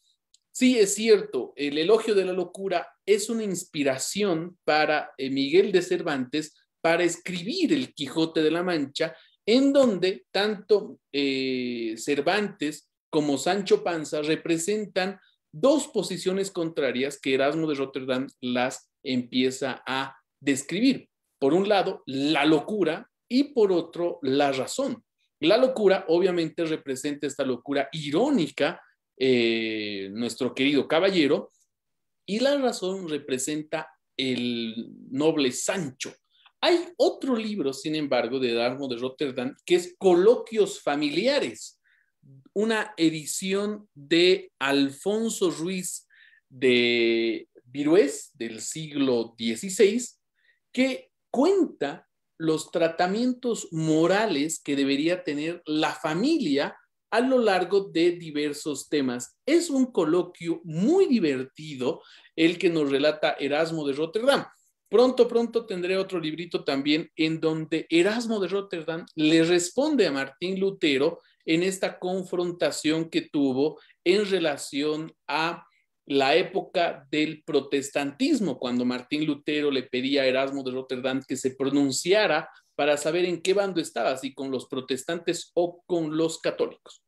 Sí, es cierto, el elogio de la locura es una inspiración para eh, Miguel de Cervantes para escribir el Quijote de la Mancha, en donde tanto eh, Cervantes como Sancho Panza representan dos posiciones contrarias que Erasmo de Rotterdam las empieza a describir. Por un lado, la locura y por otro, la razón. La locura obviamente representa esta locura irónica eh, nuestro querido caballero, y la razón representa el noble Sancho. Hay otro libro, sin embargo, de Darmo de Rotterdam, que es Coloquios Familiares, una edición de Alfonso Ruiz de Virués del siglo XVI, que cuenta los tratamientos morales que debería tener la familia a lo largo de diversos temas. Es un coloquio muy divertido el que nos relata Erasmo de Rotterdam. Pronto, pronto tendré otro librito también en donde Erasmo de Rotterdam le responde a Martín Lutero en esta confrontación que tuvo en relación a la época del protestantismo, cuando Martín Lutero le pedía a Erasmo de Rotterdam que se pronunciara para saber en qué bando estaba, si con los protestantes o con los católicos.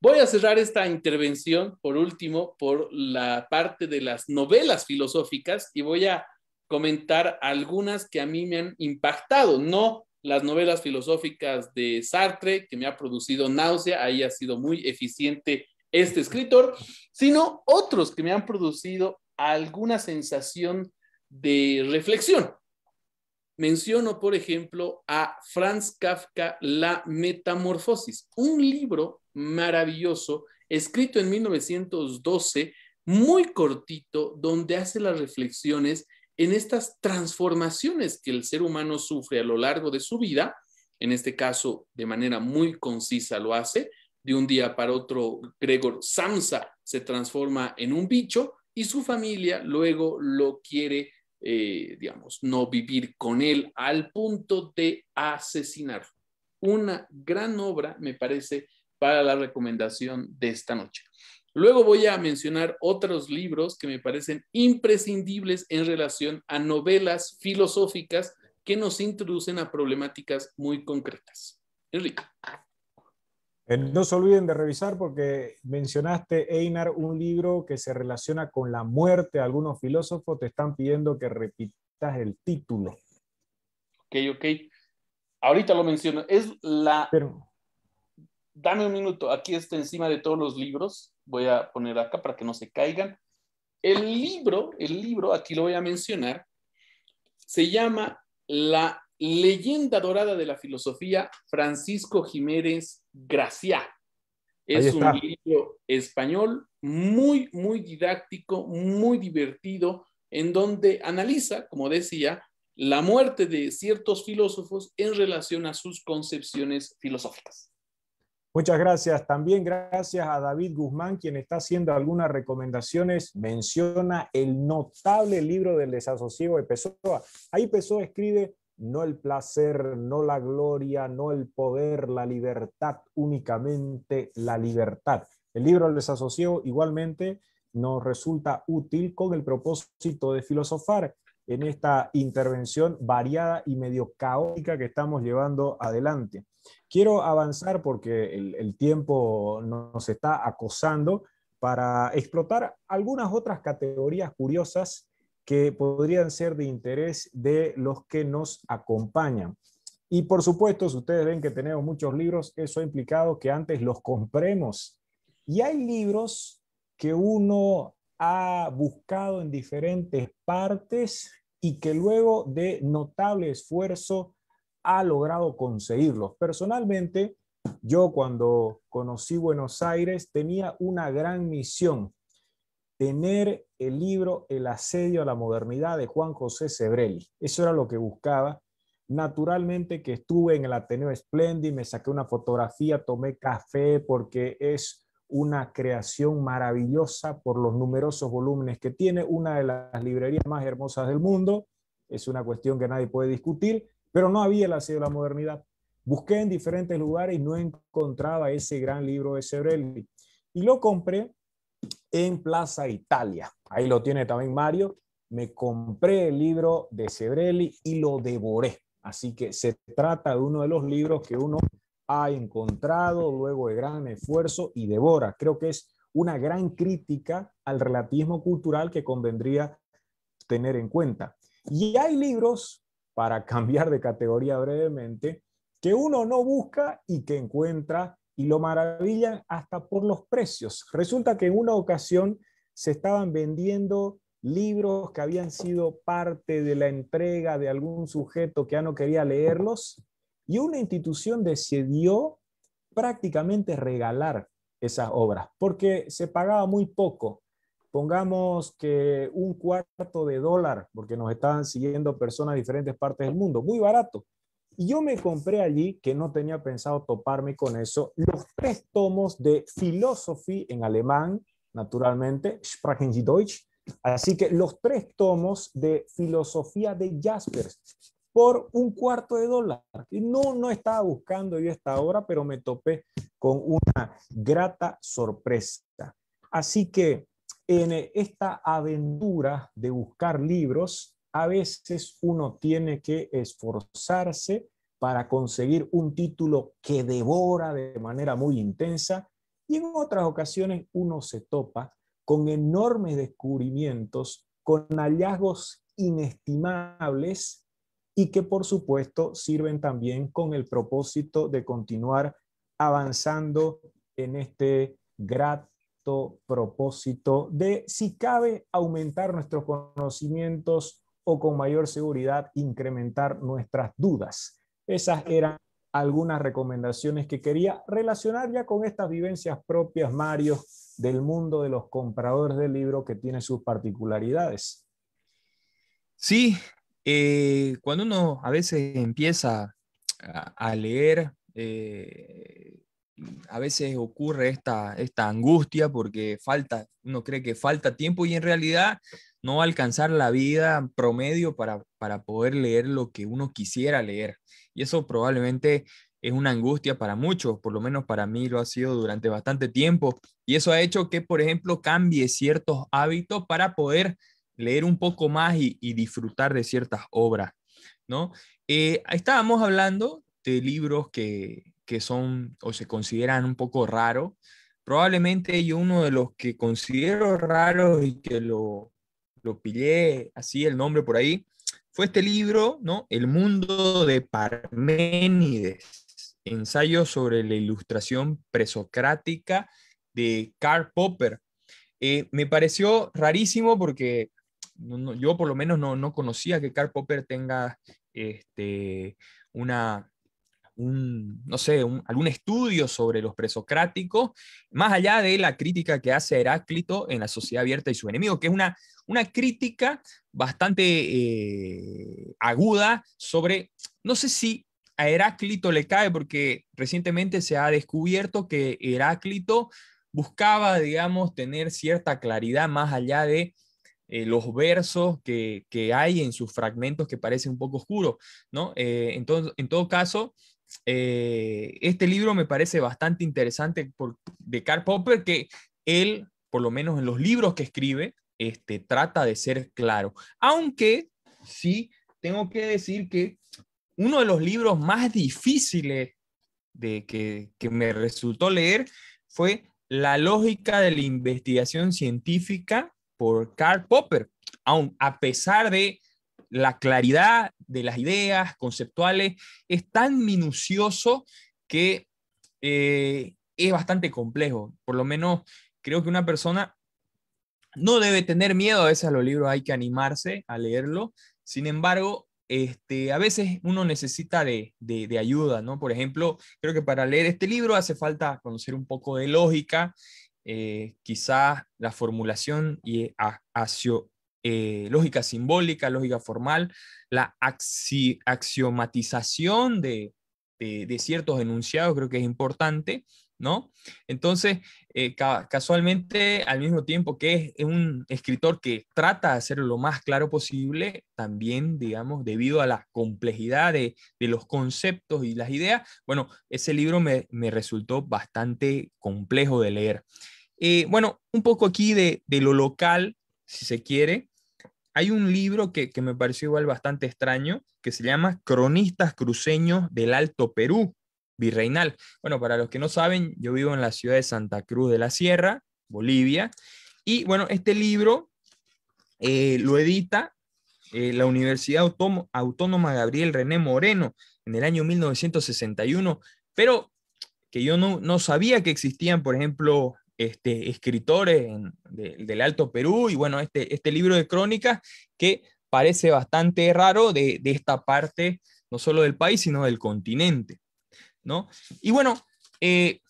Voy a cerrar esta intervención, por último, por la parte de las novelas filosóficas y voy a comentar algunas que a mí me han impactado, no las novelas filosóficas de Sartre, que me ha producido náusea, ahí ha sido muy eficiente este escritor, sino otros que me han producido alguna sensación de reflexión. Menciono, por ejemplo, a Franz Kafka, La Metamorfosis, un libro maravilloso, escrito en 1912, muy cortito, donde hace las reflexiones en estas transformaciones que el ser humano sufre a lo largo de su vida, en este caso de manera muy concisa lo hace, de un día para otro Gregor Samsa se transforma en un bicho y su familia luego lo quiere, eh, digamos, no vivir con él al punto de asesinarlo. Una gran obra, me parece, para la recomendación de esta noche. Luego voy a mencionar otros libros que me parecen imprescindibles en relación a novelas filosóficas que nos introducen a problemáticas muy concretas. Enrique. Eh, no se olviden de revisar porque mencionaste, Einar, un libro que se relaciona con la muerte. Algunos filósofos te están pidiendo que repitas el título. Ok, ok. Ahorita lo menciono. Es la dame un minuto, aquí está encima de todos los libros, voy a poner acá para que no se caigan. El libro, el libro, aquí lo voy a mencionar, se llama La leyenda dorada de la filosofía Francisco Jiménez Graciá. Es un libro español muy, muy didáctico, muy divertido, en donde analiza, como decía, la muerte de ciertos filósofos en relación a sus concepciones filosóficas. Muchas gracias. También gracias a David Guzmán, quien está haciendo algunas recomendaciones. Menciona el notable libro del desasosiego de Pessoa. Ahí Pessoa escribe, no el placer, no la gloria, no el poder, la libertad, únicamente la libertad. El libro del desasosiego igualmente nos resulta útil con el propósito de filosofar en esta intervención variada y medio caótica que estamos llevando adelante. Quiero avanzar porque el, tiempo nos está acosando para explotar algunas otras categorías curiosas que podrían ser de interés de los que nos acompañan. Y por supuesto, si ustedes ven que tenemos muchos libros, eso ha implicado que antes los compremos. Y hay libros que uno ha buscado en diferentes partes y que luego de notable esfuerzo ha logrado conseguirlos. Personalmente, yo cuando conocí Buenos Aires tenía una gran misión, tener el libro El asedio a la modernidad de Juan José Sebrelli. Eso era lo que buscaba. Naturalmente que estuve en el Ateneo Splendid, me saqué una fotografía, tomé café porque es una creación maravillosa por los numerosos volúmenes que tiene, una de las librerías más hermosas del mundo, es una cuestión que nadie puede discutir, pero no había la sede de la modernidad. Busqué en diferentes lugares y no encontraba ese gran libro de Sebrelli. Y lo compré en Plaza Italia. Ahí lo tiene también Mario. Me compré el libro de Sebrelli y lo devoré. Así que se trata de uno de los libros que uno ha encontrado luego de gran esfuerzo y devora. Creo que es una gran crítica al relativismo cultural que convendría tener en cuenta. Y hay libros para cambiar de categoría brevemente, que uno no busca y que encuentra y lo maravillan hasta por los precios. Resulta que en una ocasión se estaban vendiendo libros que habían sido parte de la entrega de algún sujeto que ya no quería leerlos y una institución decidió prácticamente regalar esas obras porque se pagaba muy poco pongamos que un cuarto de dólar, porque nos estaban siguiendo personas de diferentes partes del mundo, muy barato. Y yo me compré allí, que no tenía pensado toparme con eso, los tres tomos de Philosophy en alemán, naturalmente, Sprachen Deutsch. Así que los tres tomos de Filosofía de Jaspers por un cuarto de dólar. no, no estaba buscando yo esta hora, pero me topé con una grata sorpresa. Así que en eh, esta aventura de buscar libros, a veces uno tiene que esforzarse para conseguir un título que devora de manera muy intensa y en otras ocasiones uno se topa con enormes descubrimientos, con hallazgos inestimables y que por supuesto sirven también con el propósito de continuar avanzando en este grad propósito de, si cabe, aumentar nuestros conocimientos o con mayor seguridad incrementar nuestras dudas. Esas eran algunas recomendaciones que quería relacionar ya con estas vivencias propias, Mario, del mundo de los compradores de libros que tiene sus particularidades. Sí, eh, cuando uno a veces empieza a, leer, eh, a veces ocurre esta, esta angustia porque falta, uno cree que falta tiempo y en realidad no va a alcanzar la vida promedio para, para poder leer lo que uno quisiera leer. Y eso probablemente es una angustia para muchos, por lo menos para mí lo ha sido durante bastante tiempo. Y eso ha hecho que, por ejemplo, cambie ciertos hábitos para poder leer un poco más y, disfrutar de ciertas obras, ¿no? Eh, estábamos hablando de libros que, que son o se consideran un poco raros. Probablemente yo uno de los que considero raros y que lo, lo pillé así el nombre por ahí, fue este libro, ¿no? El mundo de Parménides, ensayo sobre la ilustración presocrática de Karl Popper. Eh, me pareció rarísimo porque yo por lo menos no, no conocía que Karl Popper tenga este, una, no sé, algún estudio sobre los presocráticos, más allá de la crítica que hace Heráclito en la sociedad abierta y su enemigo, que es una, una crítica bastante eh, aguda sobre, no sé si a Heráclito le cae, porque recientemente se ha descubierto que Heráclito buscaba, digamos, tener cierta claridad más allá de eh, los versos que, hay en sus fragmentos que parece un poco oscuros, ¿no? Eh, entonces, en todo caso, eh, este libro me parece bastante interesante por, de Karl Popper, que él, por lo menos en los libros que escribe, este, trata de ser claro. Aunque sí tengo que decir que uno de los libros más difíciles de que, que me resultó leer fue La lógica de la investigación científica por Karl Popper, aún a pesar de la claridad de las ideas conceptuales es tan minucioso que eh, es bastante complejo. Por lo menos creo que una persona no debe tener miedo a veces a los libros, hay que animarse a leerlo. Sin embargo, este, a veces uno necesita de, ayuda, ¿no? Por ejemplo, creo que para leer este libro hace falta conocer un poco de lógica, eh, quizás la formulación y acio eh, lógica simbólica, lógica formal, la axiomatización de, ciertos enunciados, creo que es importante, ¿no? Entonces, eh, casualmente, al mismo tiempo que es, un escritor que trata de hacerlo lo más claro posible, también, digamos, debido a la complejidad de, los conceptos y las ideas, bueno, ese libro me, resultó bastante complejo de leer. Eh, bueno, un poco aquí de lo local, si se quiere, hay un libro que, me pareció igual bastante extraño, que se llama Cronistas Cruceños del Alto Perú, Virreinal. Bueno, para los que no saben, yo vivo en la ciudad de Santa Cruz de la Sierra, Bolivia, y bueno, este libro eh, lo edita eh, la Universidad Autónoma Gabriel René Moreno en el año 1961, pero que yo no, no sabía que existían, por ejemplo, este, escritores del Alto Perú y bueno, este, este libro de crónicas que parece bastante raro de, esta parte, no solo del país, sino del continente. ¿no? Y bueno, eh,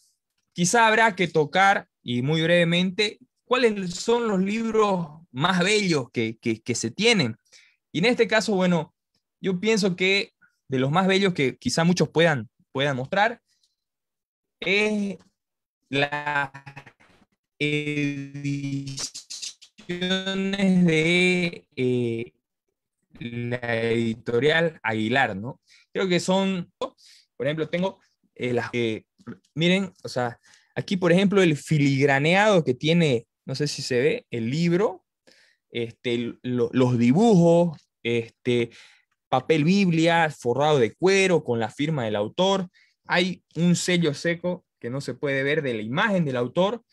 quizá habrá que tocar, y muy brevemente, cuáles son los libros más bellos que, se tienen. Y en este caso, bueno, yo pienso que de los más bellos que quizá muchos puedan, puedan mostrar, es la ediciones de eh, la editorial Aguilar, ¿no? Creo que son, por ejemplo, tengo eh, las que, miren, o sea, aquí por ejemplo el filigraneado que tiene, no sé si se ve, el libro, este, los dibujos, este, papel Biblia forrado de cuero con la firma del autor. Hay un sello seco que no se puede ver de la imagen del autor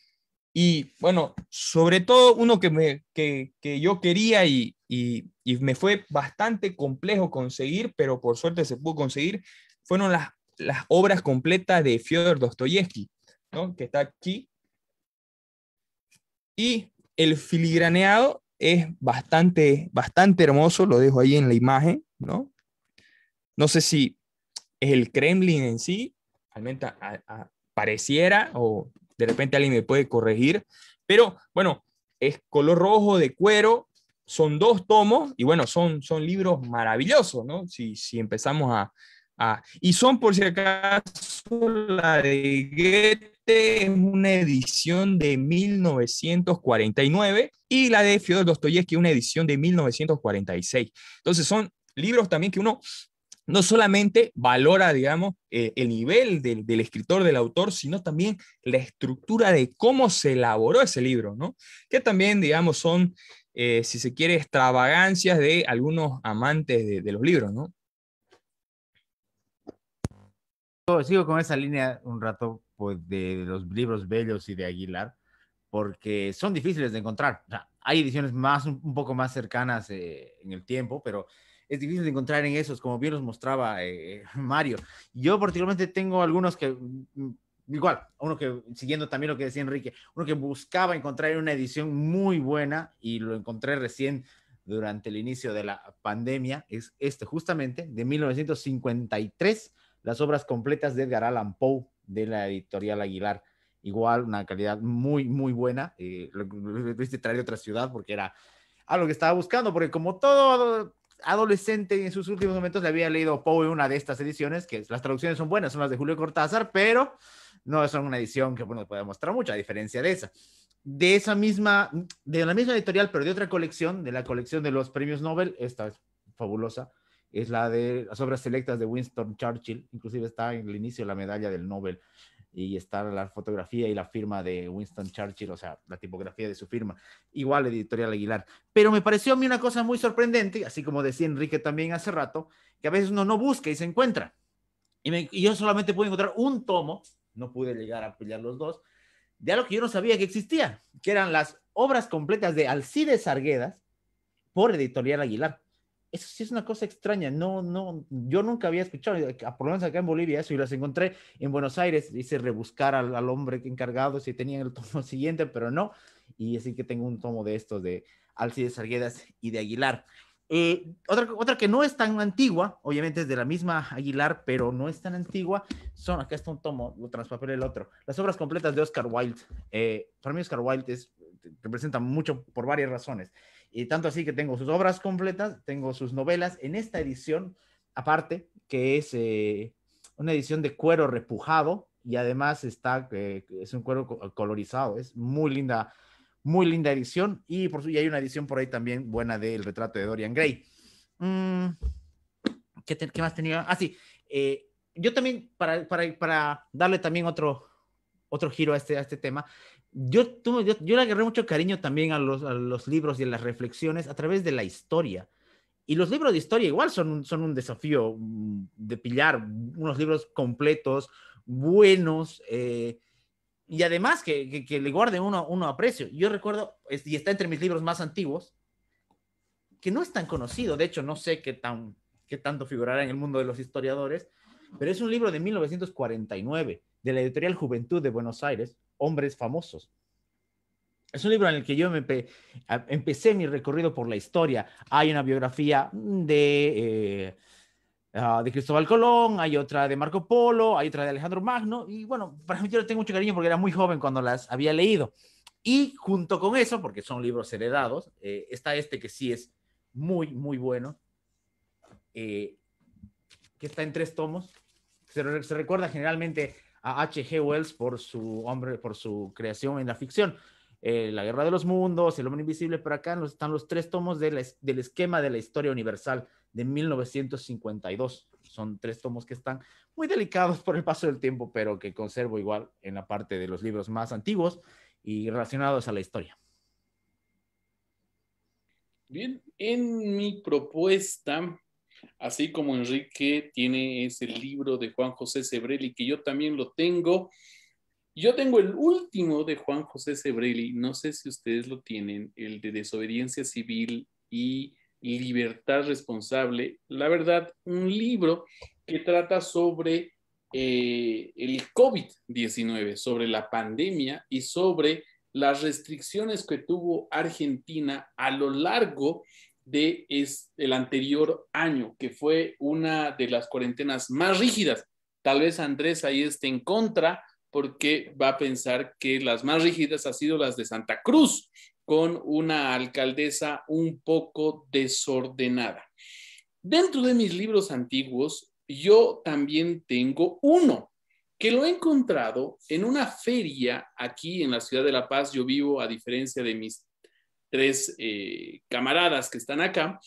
y bueno, sobre todo uno que, me, que, que yo quería y, y, y, me fue bastante complejo conseguir, pero por suerte se pudo conseguir, fueron las, las obras completas de Fyodor Dostoyevsky, ¿no? que está aquí. Y el filigraneado es bastante, bastante hermoso, lo dejo ahí en la imagen, ¿no? No sé si es el Kremlin en sí, realmente pareciera o de repente alguien me puede corregir, pero bueno, es color rojo de cuero, son dos tomos y bueno, son, son libros maravillosos, ¿no? Si, si empezamos a, a, Y son por si acaso la de Goethe, es una edición de 1949 y la de Fyodor Dostoyevsky, una edición de 1946. Entonces son libros también que uno no solamente valora, digamos, eh, el nivel del, del, escritor, del autor, sino también la estructura de cómo se elaboró ese libro, ¿no? Que también, digamos, son, eh, si se quiere, extravagancias de algunos amantes de, los libros, ¿no? Sigo con esa línea un rato pues, de los libros bellos y de Aguilar, porque son difíciles de encontrar. hay ediciones más, un poco más cercanas eh, en el tiempo, pero es difícil de encontrar en esos, como bien nos mostraba eh, [laughs] Mario. Yo particularmente tengo algunos que, mm, igual, uno que, siguiendo también lo que decía Enrique, uno que buscaba encontrar una edición muy buena y lo encontré recién durante el inicio de la pandemia, es este justamente, de 1953, las obras completas de Edgar Allan Poe de la editorial Aguilar igual una calidad muy, muy buena. Eh, lo, tuviste traer de otra ciudad porque era algo que estaba buscando, porque como todo adolescente en sus últimos momentos le había leído Poe una de estas ediciones, que las traducciones son buenas, son las de Julio Cortázar, pero no son una edición que bueno, pueda mostrar mucha diferencia de esa. De esa misma, de la misma editorial, pero de otra colección, de la colección de los premios Nobel, esta es fabulosa, es la de las obras selectas de Winston Churchill, inclusive está en el inicio la medalla del Nobel y está la fotografía y la firma de Winston Churchill, o sea, la tipografía de su firma, igual editorial Aguilar. Pero me pareció a mí una cosa muy sorprendente, así como decía Enrique también hace rato, que a veces uno no busca y se encuentra. Y, yo solamente pude encontrar un tomo, no pude llegar a pillar los dos, de algo que yo no sabía que existía, que eran las obras completas de Alcides Arguedas por editorial Aguilar. Eso sí es una cosa extraña. No, no, yo nunca había escuchado, eh, por lo menos acá en Bolivia, eso, y las encontré en Buenos Aires. Hice rebuscar al, al hombre encargado si tenían el tomo [laughs] siguiente, pero no. Y así que tengo un tomo de estos de Alcides Arguedas y de Aguilar. Eh, otra, otra que no es tan antigua, obviamente es de la misma Aguilar, pero no es tan antigua, son, acá está un tomo, lo traspapelé el otro, las obras completas de Oscar Wilde. Eh, para mí Oscar Wilde es, representa mucho por varias razones. Y tanto así que tengo sus obras completas, tengo sus novelas en esta edición, aparte, que es eh, una edición de cuero repujado y además está, eh, es un cuero colorizado, es muy linda, muy linda edición. Y, por, hay una edición por ahí también buena del retrato de Dorian Gray. Mm, ¿qué, más tenía? Ah, sí. Eh, yo también, para, para, darle también otro, otro giro a este, a este tema, yo, yo, le agarré mucho cariño también a los, libros y a las reflexiones a través de la historia. Y los libros de historia igual son un, son un desafío mm, de pillar unos libros completos, buenos, eh, y además que, le guarden uno, uno aprecio. Yo recuerdo, y está entre mis libros más antiguos, que no es tan conocido, de hecho no sé qué, tan, qué tanto figurará en el mundo de los historiadores, pero es un libro de 1949, de la editorial Juventud de Buenos Aires, hombres famosos. Es un libro en el que yo empecé mi recorrido por la historia. Hay una biografía de, eh, ah, de Cristóbal Colón, hay otra de Marco Polo, hay otra de Alejandro Magno. Y bueno, para mí yo le tengo mucho cariño porque era muy joven cuando las había leído. Y junto con eso, porque son libros heredados, eh, está este que sí es muy, muy bueno, eh, que está en tres tomos. se recuerda generalmente a H.G. Wells por su, hombre, por su creación en la ficción. Eh, la Guerra de los Mundos, El Hombre Invisible, pero acá están los tres tomos del esquema de la historia universal de 1952. Son tres tomos que están muy delicados por el paso del tiempo, pero que conservo igual en la parte de los libros más antiguos y relacionados a la historia. Bien, en mi propuesta así como Enrique tiene ese libro de Juan José Sebrelli, que yo también lo tengo. Yo tengo el último de Juan José Sebrelli, no sé si ustedes lo tienen, el de Desobediencia Civil y Libertad Responsable. La verdad, un libro que trata sobre eh, el COVID-19, sobre la pandemia y sobre las restricciones que tuvo Argentina a lo largo de es, el anterior año, que fue una de las cuarentenas más rígidas. Tal vez Andrés ahí esté en contra porque va a pensar que las más rígidas han sido las de Santa Cruz, con una alcaldesa un poco desordenada. Dentro de mis libros antiguos, yo también tengo uno que lo he encontrado en una feria aquí en la ciudad de La Paz. Yo vivo, a diferencia de mis tres eh, camaradas que están acá,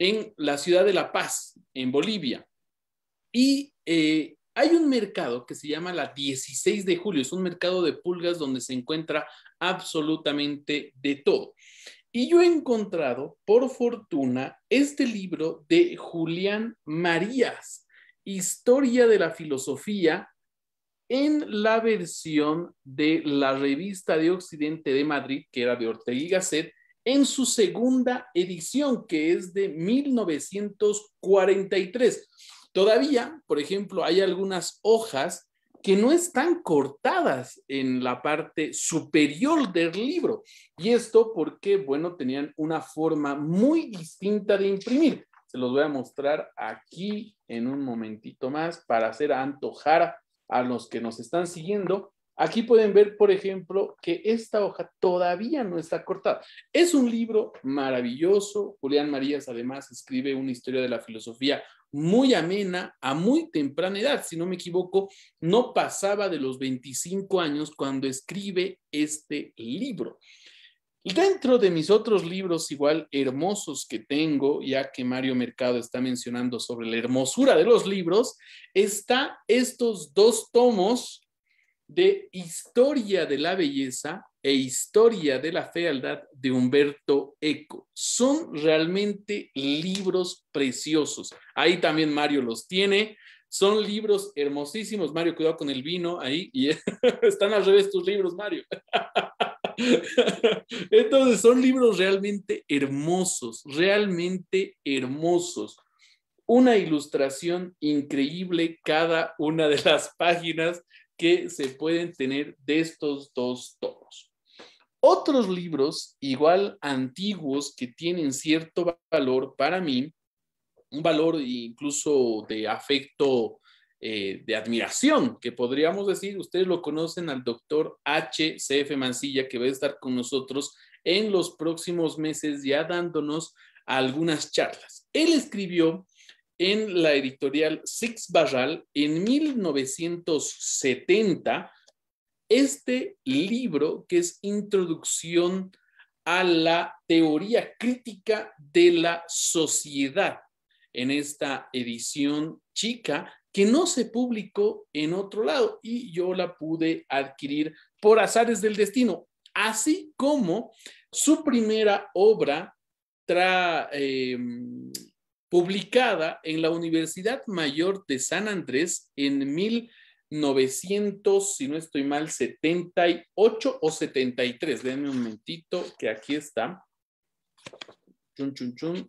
en la ciudad de La Paz, en Bolivia. Y eh, hay un mercado que se llama la 16 de julio, es un mercado de pulgas donde se encuentra absolutamente de todo. Y yo he encontrado, por fortuna, este libro de Julián Marías, Historia de la Filosofía, en la versión de la revista de Occidente de Madrid, que era de Ortega y Gasset, en su segunda edición, que es de 1943. Todavía, por ejemplo, hay algunas hojas que no están cortadas en la parte superior del libro. Y esto porque, bueno, tenían una forma muy distinta de imprimir. Se los voy a mostrar aquí en un momentito más para hacer antojar a los que nos están siguiendo Aquí pueden ver, por ejemplo, que esta hoja todavía no está cortada. Es un libro maravilloso. Julián Marías además escribe una historia de la filosofía muy amena a muy temprana edad. Si no me equivoco, no pasaba de los 25 años cuando escribe este libro. dentro de mis otros libros igual hermosos que tengo, ya que Mario Mercado está mencionando sobre la hermosura de los libros, está estos dos tomos de Historia de la Belleza e Historia de la Fealdad de Humberto Eco. Son realmente libros preciosos. Ahí también Mario los tiene. Son libros hermosísimos. Mario, cuidado con el vino ahí. Y [laughs] están al revés tus libros, Mario. [laughs] Entonces, son libros realmente hermosos, realmente hermosos. Una ilustración increíble cada una de las páginas que se pueden tener de estos dos tomos. Otros libros igual antiguos que tienen cierto valor para mí, un valor incluso de afecto, eh, de admiración, que podríamos decir, ustedes lo conocen al doctor H.C.F. Mancilla, que va a estar con nosotros en los próximos meses ya dándonos algunas charlas. Él escribió en la editorial Six Barral en 1970 este libro que es Introducción a la Teoría Crítica de la Sociedad en esta edición chica que no se publicó en otro lado y yo la pude adquirir por azares del destino, así como su primera obra tra, em, publicada en la Universidad Mayor de San Andrés en 1900, si no estoy mal, 78 o 73. Denme un momentito que aquí está.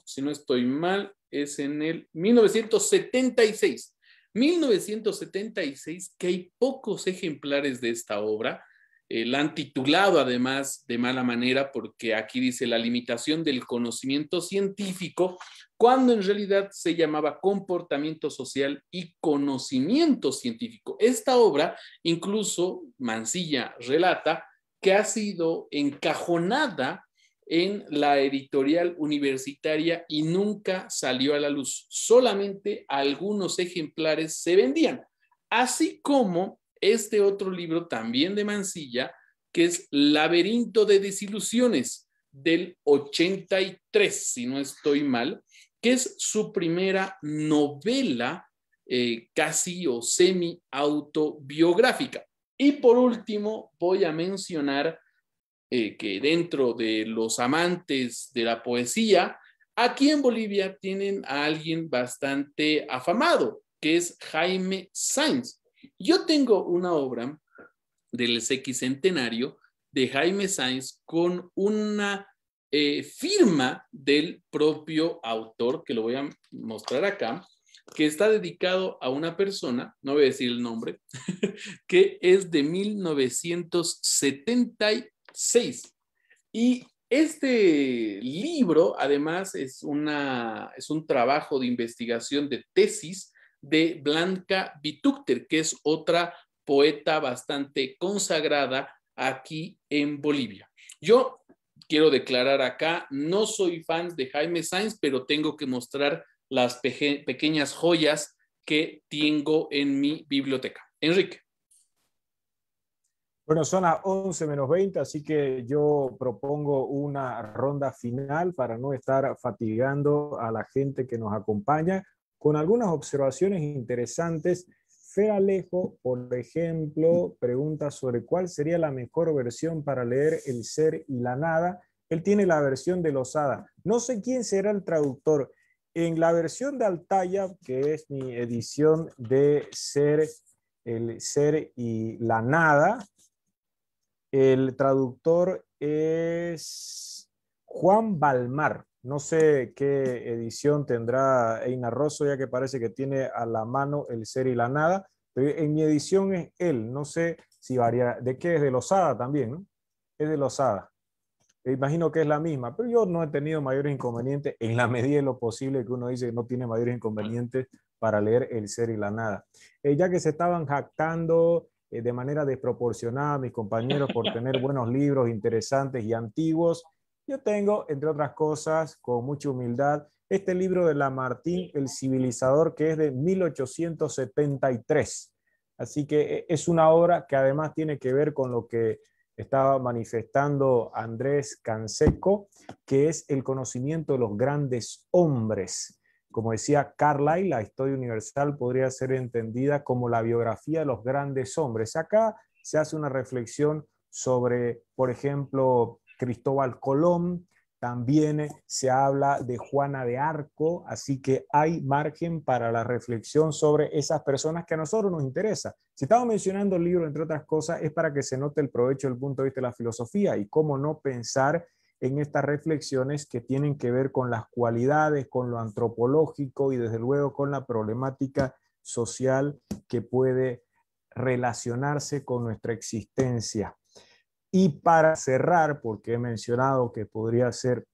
Si no estoy mal, es en el 1976. 1976 que hay pocos ejemplares de esta obra eh, la han titulado además de mala manera porque aquí dice la limitación del conocimiento científico, cuando en realidad se llamaba comportamiento social y conocimiento científico. Esta obra incluso Mancilla relata que ha sido encajonada en la editorial universitaria y nunca salió a la luz. Solamente algunos ejemplares se vendían, así como este otro libro también de Mancilla que es Laberinto de Desilusiones del 83, si no estoy mal, que es su primera novela eh, casi o semi autobiográfica. Y por último, voy a mencionar eh, que dentro de los amantes de la poesía, aquí en Bolivia tienen a alguien bastante afamado, que es Jaime Sainz yo tengo una obra del Centenario de Jaime Sainz con una eh, firma del propio autor, que lo voy a mostrar acá, que está dedicado a una persona, no voy a decir el nombre, [laughs] que es de 1976. Y este libro, además, es, es un trabajo de investigación de tesis de Blanca Vitucter, que es otra poeta bastante consagrada aquí en Bolivia. Yo quiero declarar acá, no soy fan de Jaime Sainz, pero tengo que mostrar las pequeñas joyas que tengo en mi biblioteca. Enrique. Bueno, son las 11 menos 20, así que yo propongo una ronda final para no estar fatigando a la gente que nos acompaña con algunas observaciones interesantes. Fe Alejo, por ejemplo, pregunta sobre cuál sería la mejor versión para leer el ser y la nada. Él tiene la versión de Lozada. No sé quién será el traductor. En la versión de Altaya, que es mi edición de ser, el ser y la nada, el traductor es Juan Balmar. No sé qué edición tendrá Eina Rosso, ya que parece que tiene a la mano el ser y la nada. Pero en mi edición es él, no sé si varía. ¿De qué es? De Lozada también, ¿no? Es de Lozada. Imagino que es la misma, pero yo no he tenido mayores inconvenientes en la medida de lo posible que uno dice que no tiene mayores inconvenientes para leer el ser y la nada. Eh, ya que se estaban jactando eh, de manera desproporcionada mis compañeros por [laughs] tener buenos libros interesantes y antiguos, yo tengo, entre otras cosas, con mucha humildad, este libro de Lamartine, El Civilizador, que es de 1873. Así que eh, es una obra que además tiene que ver con lo que estaba manifestando Andrés Canseco, que es el conocimiento de los grandes hombres. Como decía Carlyle, la historia universal podría ser entendida como la biografía de los grandes hombres. Acá se hace una reflexión sobre, por ejemplo, Cristóbal Colón, también eh, se habla de Juana de Arco, así que hay margen para la reflexión sobre esas personas que a nosotros nos interesa. Si estamos mencionando el libro, entre otras cosas, es para que se note el provecho del punto de vista de la filosofía y cómo no pensar en estas reflexiones que tienen que ver con las cualidades, con lo antropológico y desde luego con la problemática social que puede relacionarse con nuestra existencia. Y para cerrar, porque he mencionado que podría ser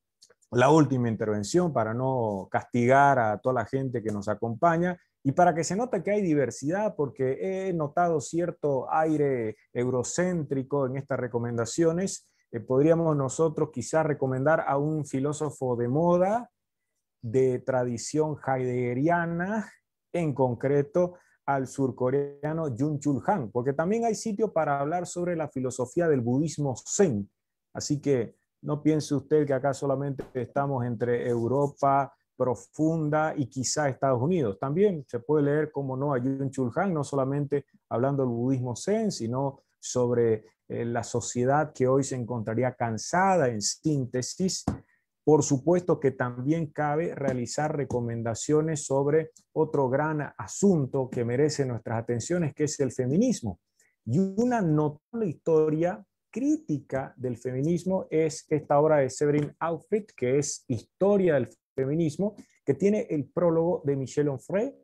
la última intervención para no castigar a toda la gente que nos acompaña y para que se note que hay diversidad, porque he notado cierto aire eurocéntrico en estas recomendaciones, eh, podríamos nosotros quizás recomendar a un filósofo de moda de tradición heideggeriana, en concreto al surcoreano Jung Chul Han, porque también hay sitio para hablar sobre la filosofía del budismo zen. Así que no piense usted que acá solamente estamos entre Europa profunda y quizá Estados Unidos. También se puede leer, como no, a Jung Chul Han, no solamente hablando del budismo zen, sino sobre eh, la sociedad que hoy se encontraría cansada en síntesis por supuesto que también cabe realizar recomendaciones sobre otro gran asunto que merece nuestras atenciones, que es el feminismo. Y una notable historia crítica del feminismo es esta obra de Severin Outfit, que es Historia del Feminismo, que tiene el prólogo de Michel Onfray,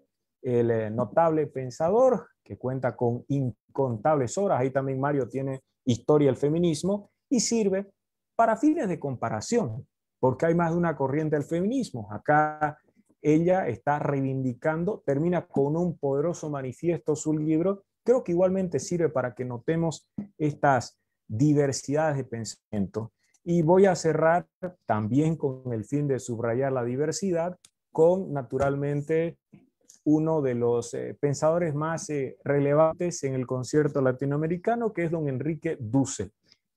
el eh, notable pensador que cuenta con incontables obras. Ahí también Mario tiene Historia del Feminismo y sirve para fines de comparación porque hay más de una corriente del feminismo. Acá ella está reivindicando, termina con un poderoso manifiesto su libro. Creo que igualmente sirve para que notemos estas diversidades de pensamiento. Y voy a cerrar también con el fin de subrayar la diversidad, con naturalmente uno de los eh, pensadores más eh, relevantes en el concierto latinoamericano, que es don Enrique Dussel.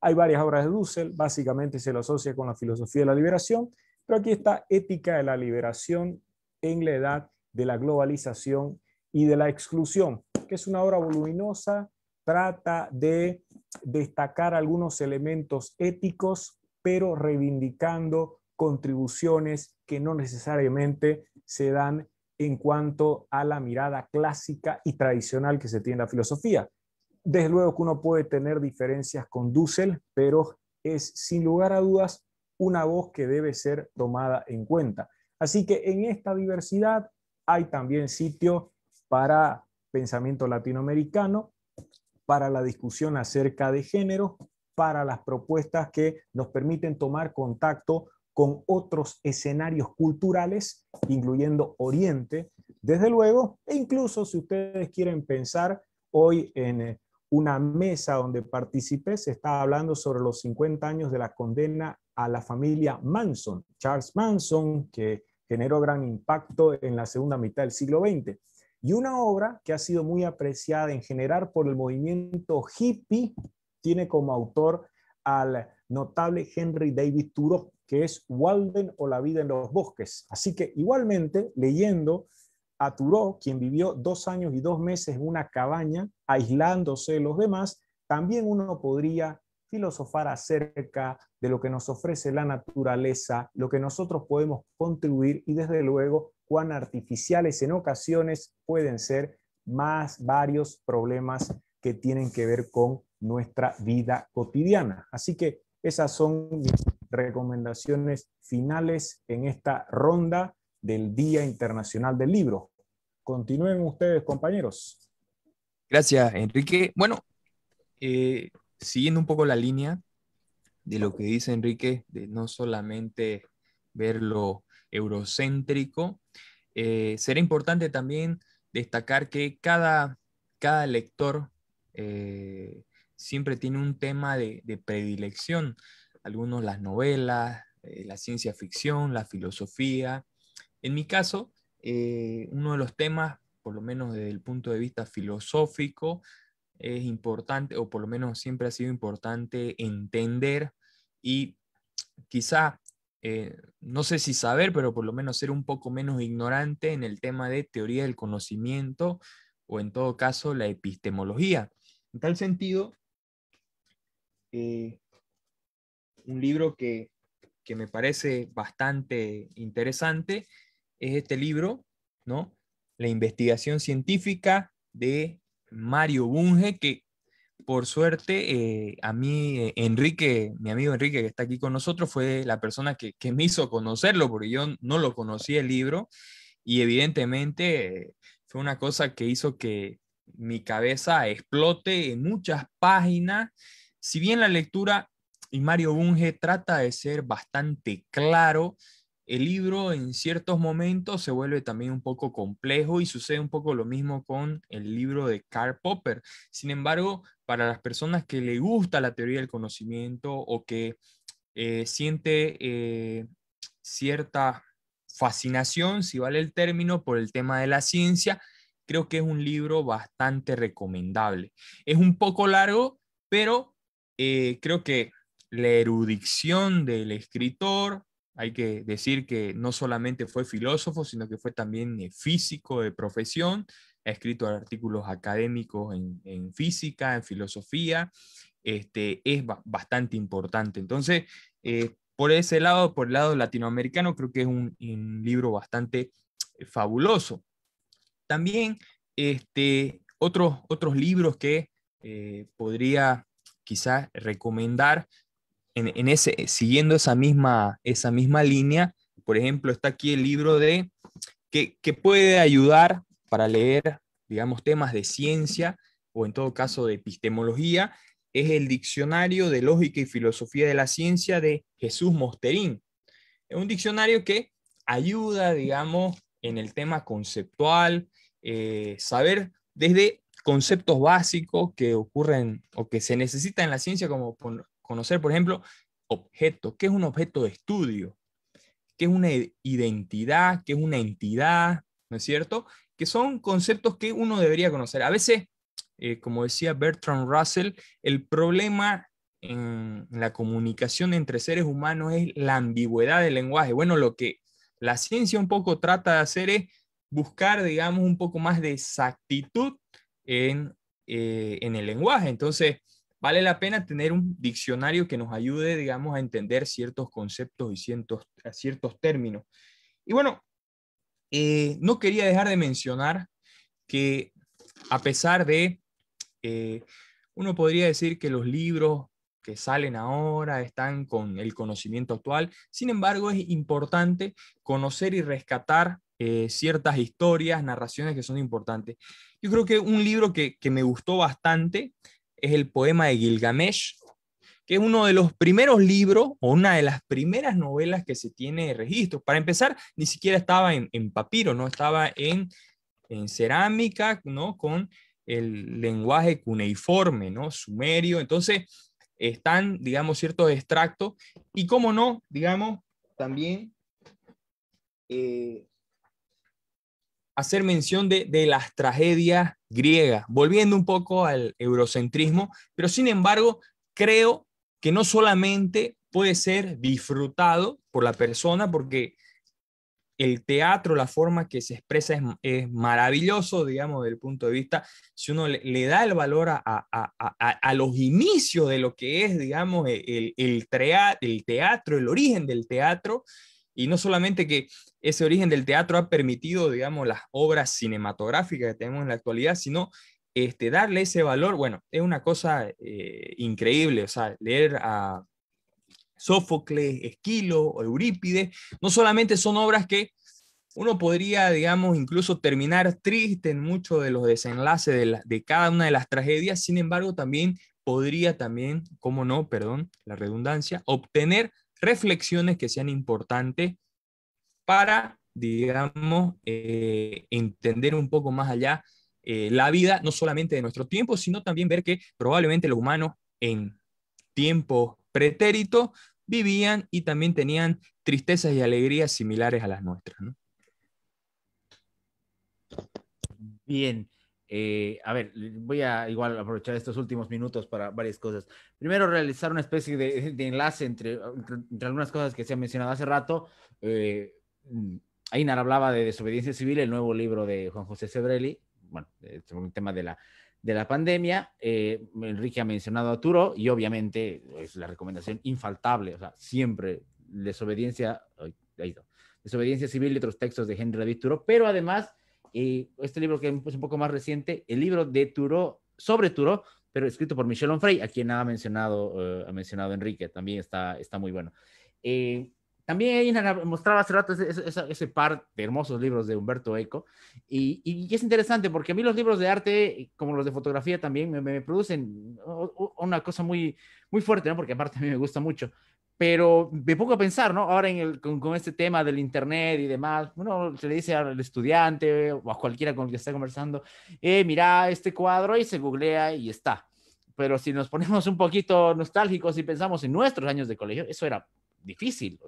Hay varias obras de Dussel, básicamente se lo asocia con la filosofía de la liberación, pero aquí está ética de la liberación en la edad de la globalización y de la exclusión, que es una obra voluminosa, trata de destacar algunos elementos éticos, pero reivindicando contribuciones que no necesariamente se dan en cuanto a la mirada clásica y tradicional que se tiene en la filosofía. Desde luego que uno puede tener diferencias con Dussel, pero es sin lugar a dudas una voz que debe ser tomada en cuenta. Así que en esta diversidad hay también sitio para pensamiento latinoamericano, para la discusión acerca de género, para las propuestas que nos permiten tomar contacto con otros escenarios culturales, incluyendo Oriente, desde luego, e incluso si ustedes quieren pensar hoy en eh, una mesa donde participé, se está hablando sobre los 50 años de la condena a la familia Manson, Charles Manson, que generó gran impacto en la segunda mitad del siglo XX. Y una obra que ha sido muy apreciada en general por el movimiento hippie, tiene como autor al notable Henry David Thoreau, que es Walden o la vida en los bosques. Así que igualmente, leyendo Aturó, quien vivió dos años y dos meses en una cabaña, aislándose de los demás, también uno podría filosofar acerca de lo que nos ofrece la naturaleza, lo que nosotros podemos contribuir y desde luego cuán artificiales en ocasiones pueden ser más varios problemas que tienen que ver con nuestra vida cotidiana. Así que esas son mis recomendaciones finales en esta ronda del Día Internacional del Libro. Continúen ustedes, compañeros. Gracias, Enrique. Bueno, eh, siguiendo un poco la línea de lo que dice Enrique, de no solamente ver lo eurocéntrico, eh, será importante también destacar que cada, lector eh, siempre tiene un tema de, predilección. Algunos las novelas, la ciencia ficción, la filosofía, en mi caso, eh, uno de los temas, por lo menos desde el punto de vista filosófico, es importante, o por lo menos siempre ha sido importante entender y quizá, eh, no sé si saber, pero por lo menos ser un poco menos ignorante en el tema de teoría del conocimiento o en todo caso la epistemología. En tal sentido, eh, un libro que, que me parece bastante interesante es este libro, ¿no? La investigación científica de Mario Bunge, que por suerte eh, a mí, eh, Enrique, mi amigo Enrique que está aquí con nosotros, fue la persona que, me hizo conocerlo, porque yo no lo conocí el libro y evidentemente fue una cosa que hizo que mi cabeza explote en muchas páginas. Si bien la lectura y Mario Bunge trata de ser bastante claro, el libro en ciertos momentos se vuelve también un poco complejo y sucede un poco lo mismo con el libro de Karl Popper. Sin embargo, para las personas que le gusta la teoría del conocimiento o que eh, siente eh, cierta fascinación, si vale el término, por el tema de la ciencia, creo que es un libro bastante recomendable. Es un poco largo, pero eh, creo que la erudición del escritor, hay que decir que no solamente fue filósofo, sino que fue también eh, físico de profesión, ha escrito artículos académicos en, física, en filosofía, este, es bastante importante. Entonces, eh, por ese lado, por el lado latinoamericano, creo que es un, libro bastante eh, fabuloso. También este, otros, otros libros que podría quizás recomendar en, ese, eh, siguiendo esa misma, esa misma línea, por ejemplo, está aquí el libro de que, puede ayudar para leer, digamos, temas de ciencia o en todo caso de epistemología, es el Diccionario de Lógica y Filosofía de la Ciencia de Jesús Mosterín. Es un diccionario que ayuda, digamos, en el tema conceptual, eh, saber desde conceptos básicos que ocurren o que se necesitan en la ciencia, como conocer, por ejemplo, objetos. ¿Qué es un objeto de estudio? ¿Qué es una identidad? ¿Qué es una entidad? ¿No es cierto? Que son conceptos que uno debería conocer. A veces, eh, como decía Bertrand Russell, el problema en la comunicación entre seres humanos es la ambigüedad del lenguaje. Bueno, lo que la ciencia un poco trata de hacer es buscar, digamos, un poco más de exactitud en eh, el lenguaje. Entonces, Vale la pena tener un diccionario que nos ayude, digamos, a entender ciertos conceptos y ciertos, ciertos términos. Y bueno, eh, no quería dejar de mencionar que a pesar de, eh, uno podría decir que los libros que salen ahora están con el conocimiento actual, sin embargo es importante conocer y rescatar eh, ciertas historias, narraciones que son importantes. Yo creo que un libro que, que me gustó bastante es el poema de Gilgamesh, que es uno de los primeros libros o una de las primeras novelas que se tiene de registro. Para empezar, ni siquiera estaba en, papiro, no estaba en, cerámica, ¿no? Con el lenguaje cuneiforme, ¿no? Sumerio. Entonces, están, digamos, ciertos extractos. Y cómo no, digamos, también eh, hacer mención de, de, las tragedias griegas, volviendo un poco al eurocentrismo, pero sin embargo creo que no solamente puede ser disfrutado por la persona, porque el teatro, la forma que se expresa es, maravilloso, digamos, del punto de vista, si uno le, da el valor a, los inicios de lo que es, digamos, el, el, el teatro, el origen del teatro, y no solamente que ese origen del teatro ha permitido, digamos, las obras cinematográficas que tenemos en la actualidad, sino este, darle ese valor, bueno, es una cosa eh, increíble, o sea, leer a Sófocles, Esquilo, Eurípides, no solamente son obras que uno podría, digamos, incluso terminar triste en muchos de los desenlaces de, de, cada una de las tragedias, sin embargo, también podría también, como no, perdón, la redundancia, obtener reflexiones que sean importantes para, digamos, eh, entender un poco más allá eh, la vida, no solamente de nuestro tiempo, sino también ver que probablemente los humanos en tiempos pretéritos vivían y también tenían tristezas y alegrías similares a las nuestras. Bien, eh, a ver, voy a igual aprovechar estos últimos minutos para varias cosas. Primero, realizar una especie de, enlace ah, entre, algunas cosas que se han mencionado hace rato. Eh, Ainar mm, hablaba de desobediencia civil, el nuevo libro de Juan José Cebrelli bueno, el eh, tema de la, de la pandemia. Eh, Enrique ha mencionado a Turo y obviamente es la recomendación infaltable, o sea, siempre desobediencia, desobediencia civil y otros textos de Henry David Turo, pero además eh, este libro que es un poco más reciente, el libro de Turo, sobre Turo, pero escrito por Michel Onfray, a quien ha mencionado, eh, ha mencionado Enrique, también está, está muy bueno. Eh, también mostraba hace rato ese, par de hermosos libros de Humberto Eco, y, y, es interesante porque a mí los libros de arte, como los de fotografía también, me, me producen una cosa muy, muy fuerte, ¿no? porque aparte a mí me gusta mucho, pero me pongo a pensar, ¿no? Ahora con, este tema del Internet y demás, uno se le dice al estudiante o a cualquiera con el que está conversando, eh, mira este cuadro y se googlea y está. Pero si nos ponemos un poquito nostálgicos y pensamos en nuestros años de colegio, eso era difícil.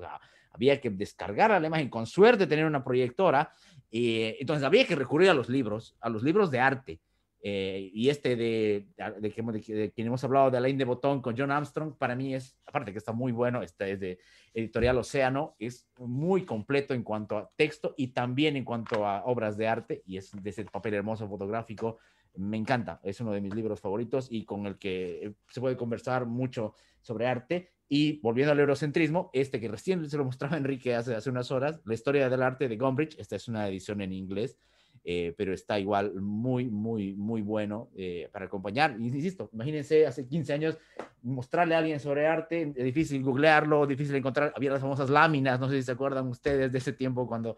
había que descargar la imagen, con suerte tener una proyectora. y eh, entonces había que recurrir a los libros, a los libros de arte. Eh, y este de, ah, que hemos, quien hemos hablado, de Alain de Botón con John Armstrong, para mí es, aparte que está muy bueno, este es de Editorial Océano, es muy completo en cuanto a texto y también en cuanto a obras de arte, y es de ese papel hermoso fotográfico. Me encanta, es uno de mis libros favoritos y con el que eh, se puede conversar mucho sobre arte. Y volviendo al eurocentrismo, este que recién se lo mostraba [laughs] Enrique hace, hace unas horas, La historia del arte de Gombrich, esta es una edición en inglés, eh, pero está igual muy, muy, muy bueno eh, para acompañar. Insisto, imagínense, hace 15 años, mostrarle a alguien sobre arte, difícil googlearlo, difícil encontrar, había las famosas láminas, no sé si se acuerdan ustedes de ese tiempo cuando,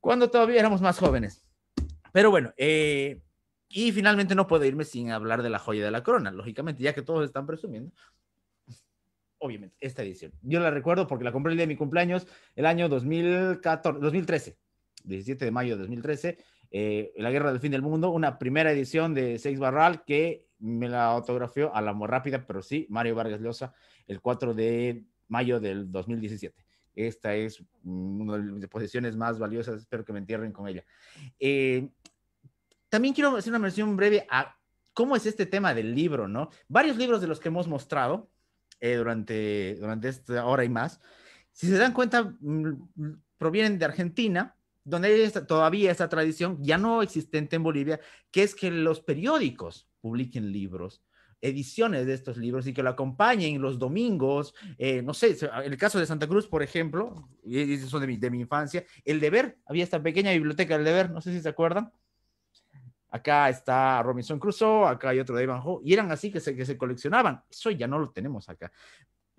cuando todavía éramos más jóvenes. Pero bueno, eh, y finalmente no puedo irme sin hablar de la joya de la corona, lógicamente, ya que todos están presumiendo. Obviamente, esta edición. Yo la recuerdo porque la compré el día de mi cumpleaños, el año 2014, 2013, 17 de mayo de 2013. Eh, la Guerra del Fin del Mundo, una primera edición de Seis Barral que me la autografió a la muy rápida, pero sí, Mario Vargas Llosa, el 4 de mayo del 2017. Esta es una de mis posiciones más valiosas, espero que me entierren con ella. Eh, también quiero hacer una mención breve a cómo es este tema del libro, ¿no? Varios libros de los que hemos mostrado eh, durante, durante esta hora y más, si se dan cuenta, mm, provienen de Argentina, donde hay todavía esa tradición ya no existente en Bolivia, que es que los periódicos publiquen libros ediciones de estos libros y que lo acompañen los domingos, eh, no sé, el caso de Santa Cruz, por ejemplo, y son de mi, infancia, El Deber, había esta pequeña biblioteca del Deber, no sé si se acuerdan, acá está Robinson Crusoe, acá hay otro de Ivanhoe, y eran así que que se coleccionaban, eso ya no lo tenemos acá,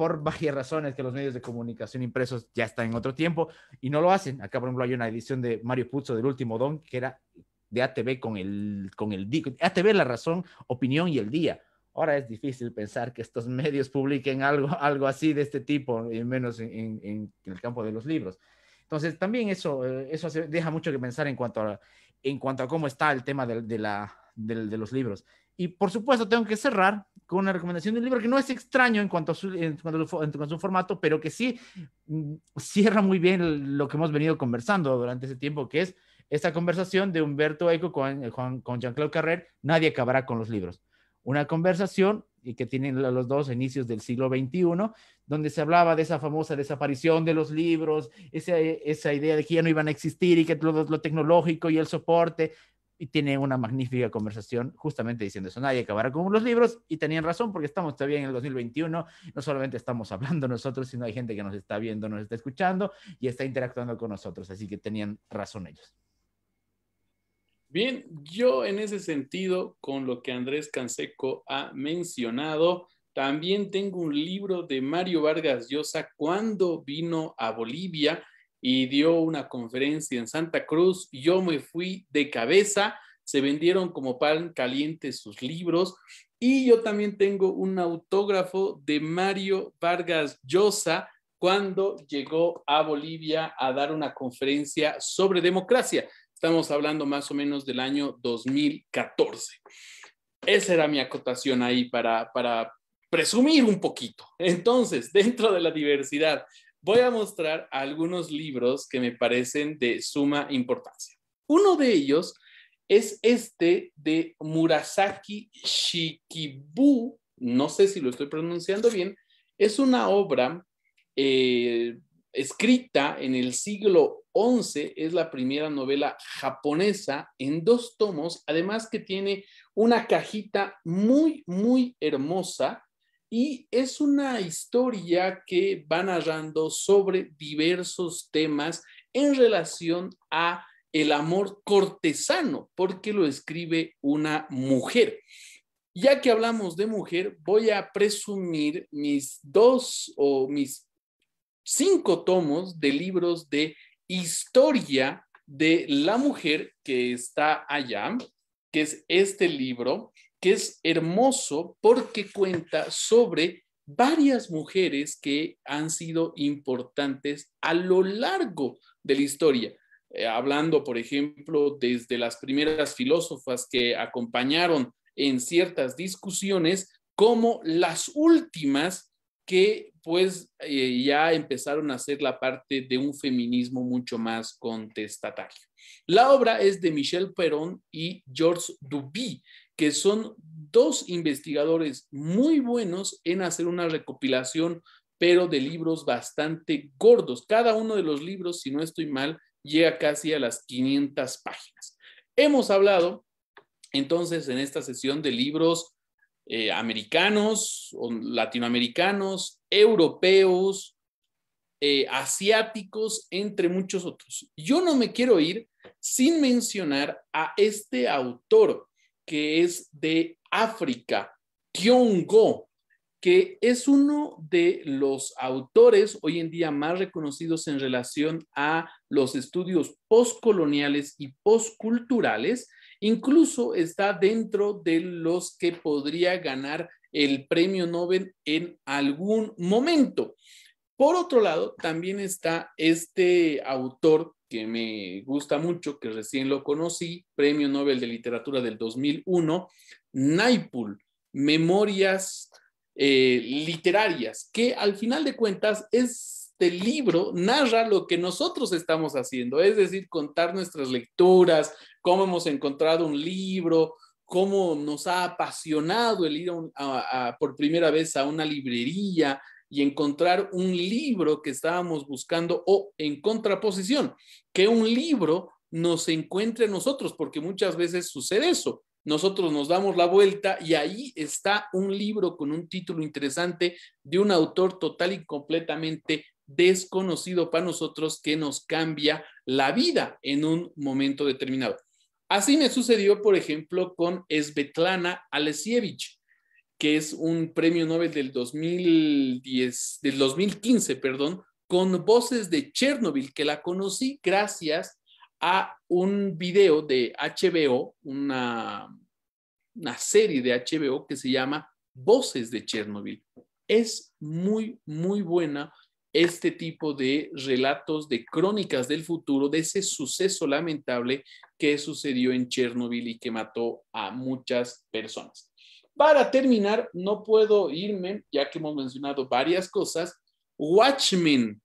por varias razones que los medios de comunicación impresos ya están en otro tiempo y no lo hacen. Acá, por ejemplo, hay una edición de Mario Puzo del último Don que era de ATV con el, con el ATV la razón, opinión y el día. Ahora es difícil pensar que estos [laughs] medios publiquen algo, algo así de este tipo, menos en, el campo de los libros. Entonces, también eso, eh, eso deja mucho que pensar en cuanto a, en cuanto a cómo está el tema de, la, de los libros. Y por supuesto, tengo que cerrar con una recomendación de libro que no es extraño en cuanto a su, en cuanto a su formato, pero que sí mm, cierra muy bien lo que hemos venido conversando durante ese tiempo, que es esta conversación de Humberto Eco con, con Jean-Claude Carrer, Nadie acabará con los libros. Una conversación y que tienen los dos inicios del siglo XXI, donde se hablaba de esa famosa desaparición de los libros, esa, esa idea de que ya no iban a existir y que todo lo tecnológico y el soporte y tiene una magnífica conversación justamente diciendo eso. Nadie acabará con los libros y tenían razón porque estamos todavía en el 2021. No solamente estamos hablando nosotros, sino hay gente que nos está viendo, nos está escuchando y está interactuando con nosotros. Así que tenían razón ellos. Bien, yo en ese sentido, con lo que Andrés Canseco ha mencionado, también tengo un libro de Mario Vargas Llosa, cuando vino a Bolivia, y dio una conferencia en Santa Cruz. Yo me fui de cabeza, se vendieron como pan caliente sus libros y yo también tengo un autógrafo de Mario Vargas Llosa cuando llegó a Bolivia a dar una conferencia sobre democracia. Estamos hablando más o menos del año 2014. Esa era mi acotación ahí para, para presumir un poquito. Entonces, dentro de la diversidad, voy a mostrar algunos libros que me parecen de suma importancia. Uno de ellos es este de Murasaki Shikibu, no sé si lo estoy pronunciando bien, es una obra eh, escrita en el siglo XI, es la primera novela japonesa en dos tomos, además que tiene una cajita muy, muy hermosa y es una historia que va narrando sobre diversos temas en relación a el amor cortesano, porque lo escribe una mujer. Ya que hablamos de mujer, voy a presumir mis dos o mis cinco tomos de libros de historia de la mujer que está allá, que es este libro, que es hermoso porque cuenta sobre varias mujeres que han sido importantes a lo largo de la historia. Eh, hablando, por ejemplo, desde las primeras filósofas que acompañaron en ciertas discusiones, como las últimas que pues eh, ya empezaron a ser la parte de un feminismo mucho más contestatario. La obra es de Michel Perón y Georges Duby que son dos investigadores muy buenos en hacer una recopilación, pero de libros bastante gordos. Cada uno de los libros, si no estoy mal, llega casi a las 500 páginas. Hemos hablado entonces en esta sesión de libros eh, americanos, latinoamericanos, europeos, eh, asiáticos, entre muchos otros. Yo no me quiero ir sin mencionar a este autor que es de África, Tiongo, que es uno de los autores hoy en día más reconocidos en relación a los estudios postcoloniales y postculturales, incluso está dentro de los que podría ganar el premio Nobel en algún momento. Por otro lado, también está este autor que me gusta mucho, que recién lo conocí, Premio Nobel de Literatura del 2001, Naipul, Memorias eh, Literarias, que al final de cuentas este libro narra lo que nosotros estamos haciendo, es decir, contar nuestras lecturas, cómo hemos encontrado un libro, cómo nos ha apasionado el ir por primera vez a una librería, y encontrar un libro que estábamos buscando o en contraposición, que un libro nos encuentre a nosotros, porque muchas veces sucede eso. Nosotros nos damos la vuelta y ahí está un libro con un título interesante de un autor total y completamente desconocido para nosotros que nos cambia la vida en un momento determinado. Así me sucedió, por ejemplo, con Svetlana Alesievich que es un premio Nobel del 2010, del 2015, perdón, con voces de Chernobyl, que la conocí gracias a un video de HBO, una, una serie de HBO que se llama Voces de Chernobyl. Es muy, muy buena este tipo de relatos, de crónicas del futuro, de ese suceso lamentable que sucedió en Chernobyl y que mató a muchas personas. Para terminar, no puedo irme, ya que hemos mencionado varias cosas, Watchmen,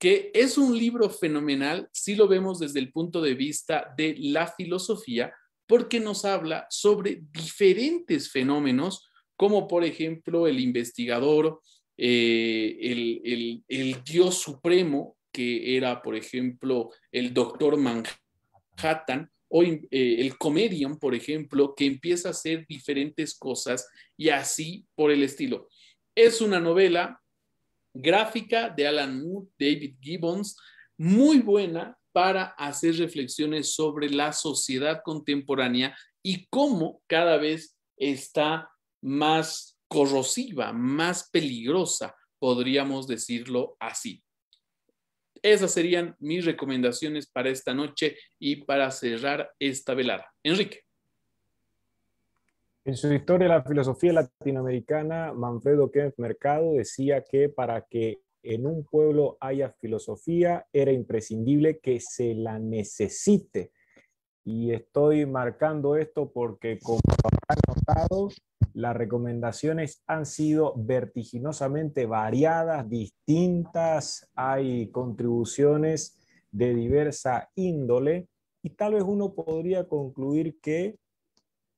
que es un libro fenomenal si lo vemos desde el punto de vista de la filosofía, porque nos habla sobre diferentes fenómenos, como por ejemplo el investigador, eh, el dios supremo, que era por ejemplo el doctor Manhattan, o eh, el comedian, por ejemplo, que empieza a hacer diferentes cosas y así por el estilo. Es una novela gráfica de Alan Moore, David Gibbons, muy buena para hacer reflexiones sobre la sociedad contemporánea y cómo cada vez está más corrosiva, más peligrosa, podríamos decirlo así esas serían mis recomendaciones para esta noche y para cerrar esta velada. Enrique. En su historia de la filosofía latinoamericana, Manfredo Kenneth Mercado decía que para que en un pueblo haya filosofía, era imprescindible que se la necesite. Y estoy marcando esto porque, como han notado, las recomendaciones han sido vertiginosamente variadas, distintas, hay contribuciones de diversa índole y tal vez uno podría concluir que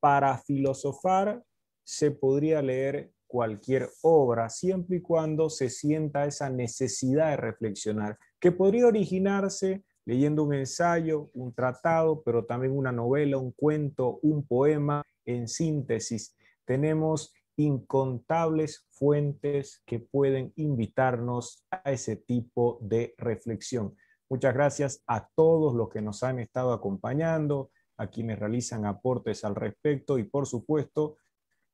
para filosofar se podría leer cualquier obra, siempre y cuando se sienta esa necesidad de reflexionar, que podría originarse leyendo un ensayo, un tratado, pero también una novela, un cuento, un poema, en síntesis tenemos incontables fuentes que pueden invitarnos a ese tipo de reflexión. Muchas gracias a todos los que nos han estado acompañando, a quienes realizan aportes al respecto y por supuesto,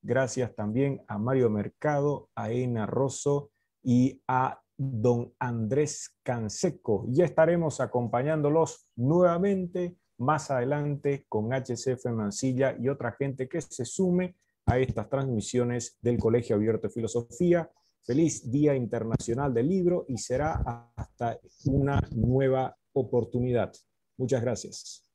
gracias también a Mario Mercado, a Ena Rosso y a don Andrés Canseco. Ya estaremos acompañándolos nuevamente más adelante con HCF Mancilla y otra gente que se sume estas transmisiones del Colegio Abierto de Filosofía. Feliz Día Internacional del Libro y será hasta una nueva oportunidad. Muchas gracias.